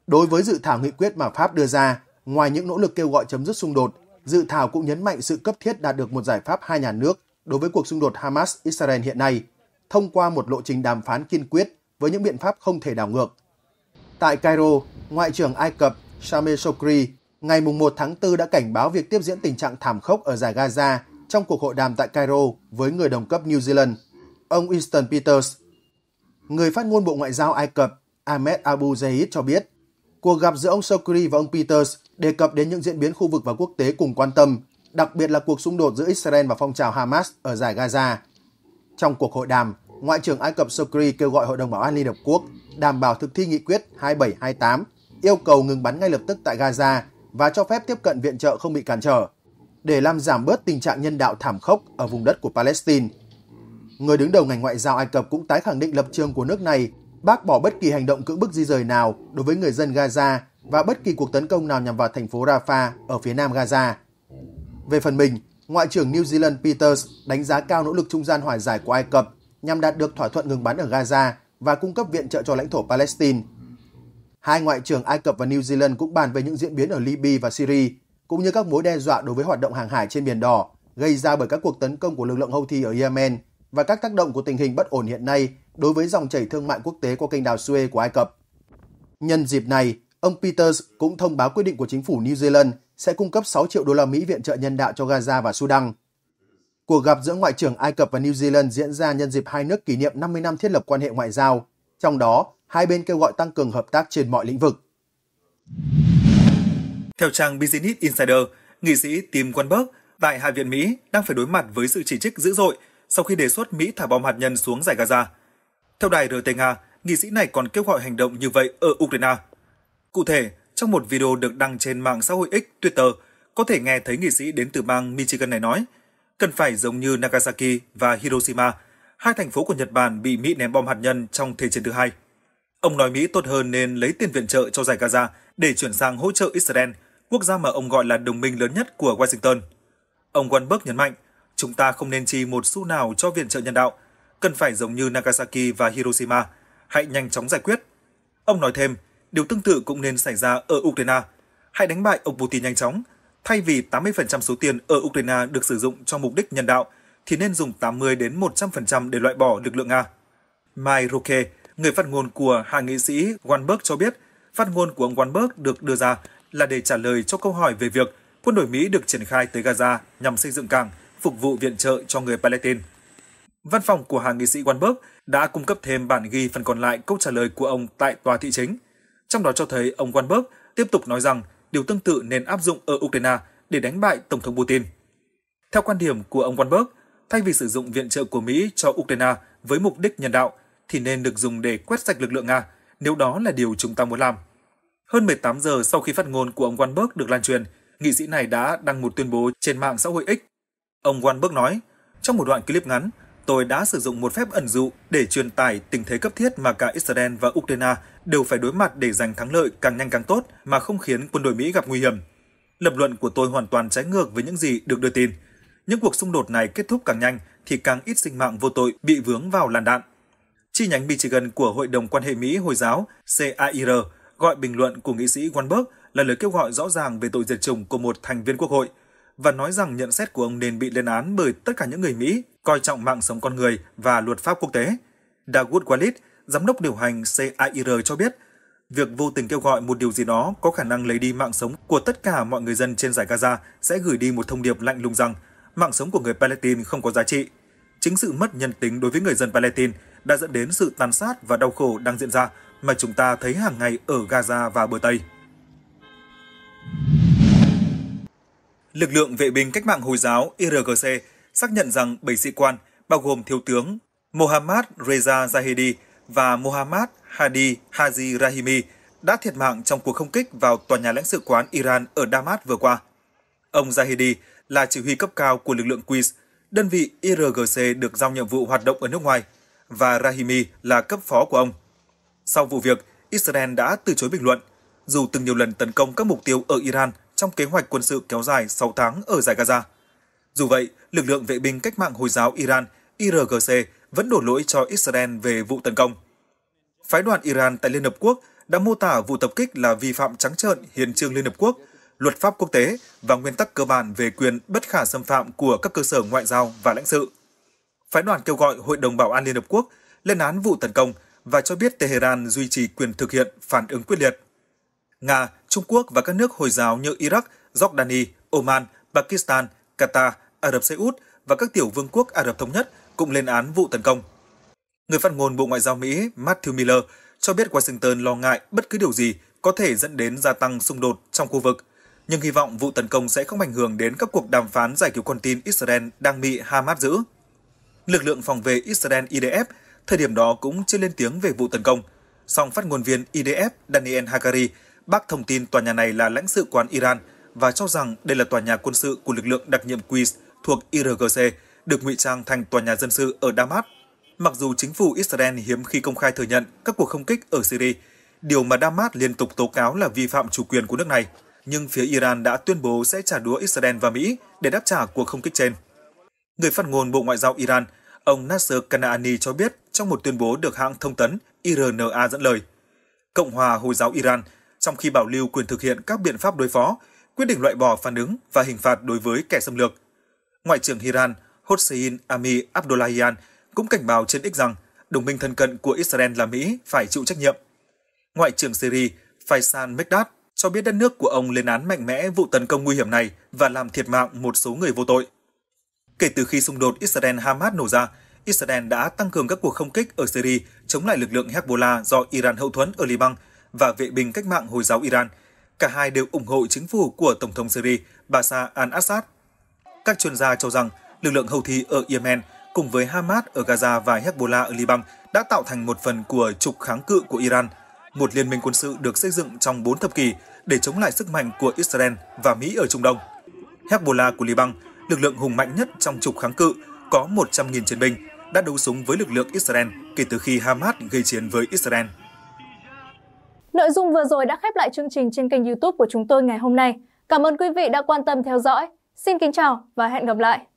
Đối với dự thảo nghị quyết mà Pháp đưa ra, ngoài những nỗ lực kêu gọi chấm dứt xung đột, dự thảo cũng nhấn mạnh sự cấp thiết đạt được một giải pháp hai nhà nước đối với cuộc xung đột Hamas-Israel hiện nay, thông qua một lộ trình đàm phán kiên quyết với những biện pháp không thể đảo ngược. Tại Cairo, Ngoại trưởng Ai Cập Sameh Sokri ngày 1 tháng 4 đã cảnh báo việc tiếp diễn tình trạng thảm khốc ở giải Gaza trong cuộc hội đàm tại Cairo với người đồng cấp New Zealand. Ông Winston Peters, người phát ngôn Bộ Ngoại giao Ai Cập Ahmed Abu Zahid cho biết, cuộc gặp giữa ông Sokri và ông Peters đề cập đến những diễn biến khu vực và quốc tế cùng quan tâm, đặc biệt là cuộc xung đột giữa Israel và phong trào Hamas ở giải Gaza. Trong cuộc hội đàm, Ngoại trưởng Ai Cập Sokri kêu gọi Hội đồng Bảo an Liên Hợp Quốc đảm bảo thực thi nghị quyết 2728 yêu cầu ngừng bắn ngay lập tức tại Gaza và cho phép tiếp cận viện trợ không bị cản trở để làm giảm bớt tình trạng nhân đạo thảm khốc ở vùng đất của Palestine người đứng đầu ngành ngoại giao Ai Cập cũng tái khẳng định lập trường của nước này bác bỏ bất kỳ hành động cưỡng bức di rời nào đối với người dân Gaza và bất kỳ cuộc tấn công nào nhằm vào thành phố Rafah ở phía nam Gaza. Về phần mình, Ngoại trưởng New Zealand Peters đánh giá cao nỗ lực trung gian hòa giải của Ai Cập nhằm đạt được thỏa thuận ngừng bắn ở Gaza và cung cấp viện trợ cho lãnh thổ Palestine. Hai ngoại trưởng Ai Cập và New Zealand cũng bàn về những diễn biến ở Libya và Syria, cũng như các mối đe dọa đối với hoạt động hàng hải trên Biển Đỏ gây ra bởi các cuộc tấn công của lực lượng Houthi ở Yemen và các tác động của tình hình bất ổn hiện nay đối với dòng chảy thương mại quốc tế qua kênh đào Suez của Ai Cập. Nhân dịp này, ông Peters cũng thông báo quyết định của chính phủ New Zealand sẽ cung cấp 6 triệu đô la Mỹ viện trợ nhân đạo cho Gaza và Sudan. Cuộc gặp giữa Ngoại trưởng Ai Cập và New Zealand diễn ra nhân dịp hai nước kỷ niệm 50 năm thiết lập quan hệ ngoại giao, trong đó hai bên kêu gọi tăng cường hợp tác trên mọi lĩnh vực. Theo trang Business Insider, nghị sĩ Tim Weinberg tại Hạ viện Mỹ đang phải đối mặt với sự chỉ trích dữ dội sau khi đề xuất Mỹ thả bom hạt nhân xuống giải Gaza. Theo đài RT Nga, nghị sĩ này còn kêu gọi hành động như vậy ở Ukraine. Cụ thể, trong một video được đăng trên mạng xã hội X Twitter, có thể nghe thấy nghị sĩ đến từ bang Michigan này nói, cần phải giống như Nagasaki và Hiroshima, hai thành phố của Nhật Bản bị Mỹ ném bom hạt nhân trong Thế chiến thứ hai. Ông nói Mỹ tốt hơn nên lấy tiền viện trợ cho giải Gaza để chuyển sang hỗ trợ Israel, quốc gia mà ông gọi là đồng minh lớn nhất của Washington. Ông Walberg nhấn mạnh, Chúng ta không nên chi một xu nào cho viện trợ nhân đạo, cần phải giống như Nagasaki và Hiroshima, hãy nhanh chóng giải quyết. Ông nói thêm, điều tương tự cũng nên xảy ra ở Ukraine. Hãy đánh bại ông Putin nhanh chóng. Thay vì 80% số tiền ở Ukraine được sử dụng cho mục đích nhân đạo, thì nên dùng 80 đến 100% để loại bỏ lực lượng Nga. Mike Roque, người phát ngôn của hạ nghị sĩ Wanberg cho biết, phát ngôn của ông Wanberg được đưa ra là để trả lời cho câu hỏi về việc quân đội Mỹ được triển khai tới Gaza nhằm xây dựng cảng – phục vụ viện trợ cho người Palestine. Văn phòng của hàng nghị sĩ Wanberg đã cung cấp thêm bản ghi phần còn lại câu trả lời của ông tại tòa thị chính. Trong đó cho thấy ông Wanberg tiếp tục nói rằng điều tương tự nên áp dụng ở Ukraine để đánh bại Tổng thống Putin. Theo quan điểm của ông Wanberg, thay vì sử dụng viện trợ của Mỹ cho Ukraine với mục đích nhân đạo, thì nên được dùng để quét sạch lực lượng Nga, nếu đó là điều chúng ta muốn làm. Hơn 18 giờ sau khi phát ngôn của ông Wanberg được lan truyền, nghị sĩ này đã đăng một tuyên bố trên mạng xã hội X Ông Wan Buk nói, trong một đoạn clip ngắn, tôi đã sử dụng một phép ẩn dụ để truyền tải tình thế cấp thiết mà cả Israel và Ukraine đều phải đối mặt để giành thắng lợi càng nhanh càng tốt mà không khiến quân đội Mỹ gặp nguy hiểm. Lập luận của tôi hoàn toàn trái ngược với những gì được đưa tin. Những cuộc xung đột này kết thúc càng nhanh thì càng ít sinh mạng vô tội bị vướng vào làn đạn. Chi nhánh Michigan của Hội đồng quan hệ Mỹ Hồi giáo CAIR gọi bình luận của nghị sĩ Wanberg là lời kêu gọi rõ ràng về tội diệt chủng của một thành viên quốc hội – và nói rằng nhận xét của ông nên bị lên án bởi tất cả những người Mỹ coi trọng mạng sống con người và luật pháp quốc tế. Dawood Walid, giám đốc điều hành CIR cho biết, việc vô tình kêu gọi một điều gì đó có khả năng lấy đi mạng sống của tất cả mọi người dân trên giải Gaza sẽ gửi đi một thông điệp lạnh lùng rằng mạng sống của người Palestine không có giá trị. Chính sự mất nhân tính đối với người dân Palestine đã dẫn đến sự tàn sát và đau khổ đang diễn ra mà chúng ta thấy hàng ngày ở Gaza và bờ Tây lực lượng vệ binh cách mạng Hồi giáo IRGC xác nhận rằng 7 sĩ quan, bao gồm Thiếu tướng Mohammad Reza Zahedi và Mohammad Hadi Haji Rahimi, đã thiệt mạng trong cuộc không kích vào tòa nhà lãnh sự quán Iran ở Damas vừa qua. Ông Zahedi là chỉ huy cấp cao của lực lượng Quds, đơn vị IRGC được giao nhiệm vụ hoạt động ở nước ngoài, và Rahimi là cấp phó của ông. Sau vụ việc, Israel đã từ chối bình luận, dù từng nhiều lần tấn công các mục tiêu ở Iran – trong kế hoạch quân sự kéo dài 6 tháng ở giải Gaza. Dù vậy, lực lượng vệ binh cách mạng Hồi giáo Iran IRGC vẫn đổ lỗi cho Israel về vụ tấn công. Phái đoàn Iran tại Liên Hợp Quốc đã mô tả vụ tập kích là vi phạm trắng trợn hiến trương Liên Hợp Quốc, luật pháp quốc tế và nguyên tắc cơ bản về quyền bất khả xâm phạm của các cơ sở ngoại giao và lãnh sự. Phái đoàn kêu gọi Hội đồng Bảo an Liên Hợp Quốc lên án vụ tấn công và cho biết Tehran duy trì quyền thực hiện phản ứng quyết liệt. Nga, Trung Quốc và các nước Hồi giáo như Iraq, Jordani, Oman, Pakistan, Qatar, Ả Rập Xê Út và các tiểu vương quốc Ả Rập Thống Nhất cũng lên án vụ tấn công. Người phát ngôn Bộ Ngoại giao Mỹ Matthew Miller cho biết Washington lo ngại bất cứ điều gì có thể dẫn đến gia tăng xung đột trong khu vực, nhưng hy vọng vụ tấn công sẽ không ảnh hưởng đến các cuộc đàm phán giải cứu con tin Israel đang bị Hamas giữ. Lực lượng phòng vệ Israel IDF thời điểm đó cũng chưa lên tiếng về vụ tấn công, song phát ngôn viên IDF Daniel Hagari bác thông tin tòa nhà này là lãnh sự quán Iran và cho rằng đây là tòa nhà quân sự của lực lượng đặc nhiệm Quds thuộc IRGC, được ngụy trang thành tòa nhà dân sự ở Damas. Mặc dù chính phủ Israel hiếm khi công khai thừa nhận các cuộc không kích ở Syria, điều mà Damas liên tục tố cáo là vi phạm chủ quyền của nước này, nhưng phía Iran đã tuyên bố sẽ trả đũa Israel và Mỹ để đáp trả cuộc không kích trên. Người phát ngôn Bộ Ngoại giao Iran, ông Nasser Kanaani cho biết trong một tuyên bố được hãng thông tấn IRNA dẫn lời, Cộng hòa Hồi giáo Iran trong khi bảo lưu quyền thực hiện các biện pháp đối phó, quyết định loại bỏ phản ứng và hình phạt đối với kẻ xâm lược. Ngoại trưởng Iran Hossein Ami Abdullahian cũng cảnh báo trên X rằng đồng minh thân cận của Israel là Mỹ phải chịu trách nhiệm. Ngoại trưởng Syria Faisal Mekdad cho biết đất nước của ông lên án mạnh mẽ vụ tấn công nguy hiểm này và làm thiệt mạng một số người vô tội. Kể từ khi xung đột Israel-Hamas nổ ra, Israel đã tăng cường các cuộc không kích ở Syria chống lại lực lượng Hezbollah do Iran hậu thuẫn ở Liban và vệ binh cách mạng Hồi giáo Iran. Cả hai đều ủng hộ chính phủ của Tổng thống Syria Bashar al-Assad. Các chuyên gia cho rằng lực lượng hầu thi ở Yemen cùng với Hamas ở Gaza và Hezbollah ở Liban đã tạo thành một phần của trục kháng cự của Iran, một liên minh quân sự được xây dựng trong 4 thập kỷ để chống lại sức mạnh của Israel và Mỹ ở Trung Đông. Hezbollah của Liban, lực lượng hùng mạnh nhất trong trục kháng cự, có 100.000 chiến binh, đã đấu súng với lực lượng Israel kể từ khi Hamas gây chiến với Israel. Nội dung vừa rồi đã khép lại chương trình trên kênh youtube của chúng tôi ngày hôm nay. Cảm ơn quý vị đã quan tâm theo dõi. Xin kính chào và hẹn gặp lại!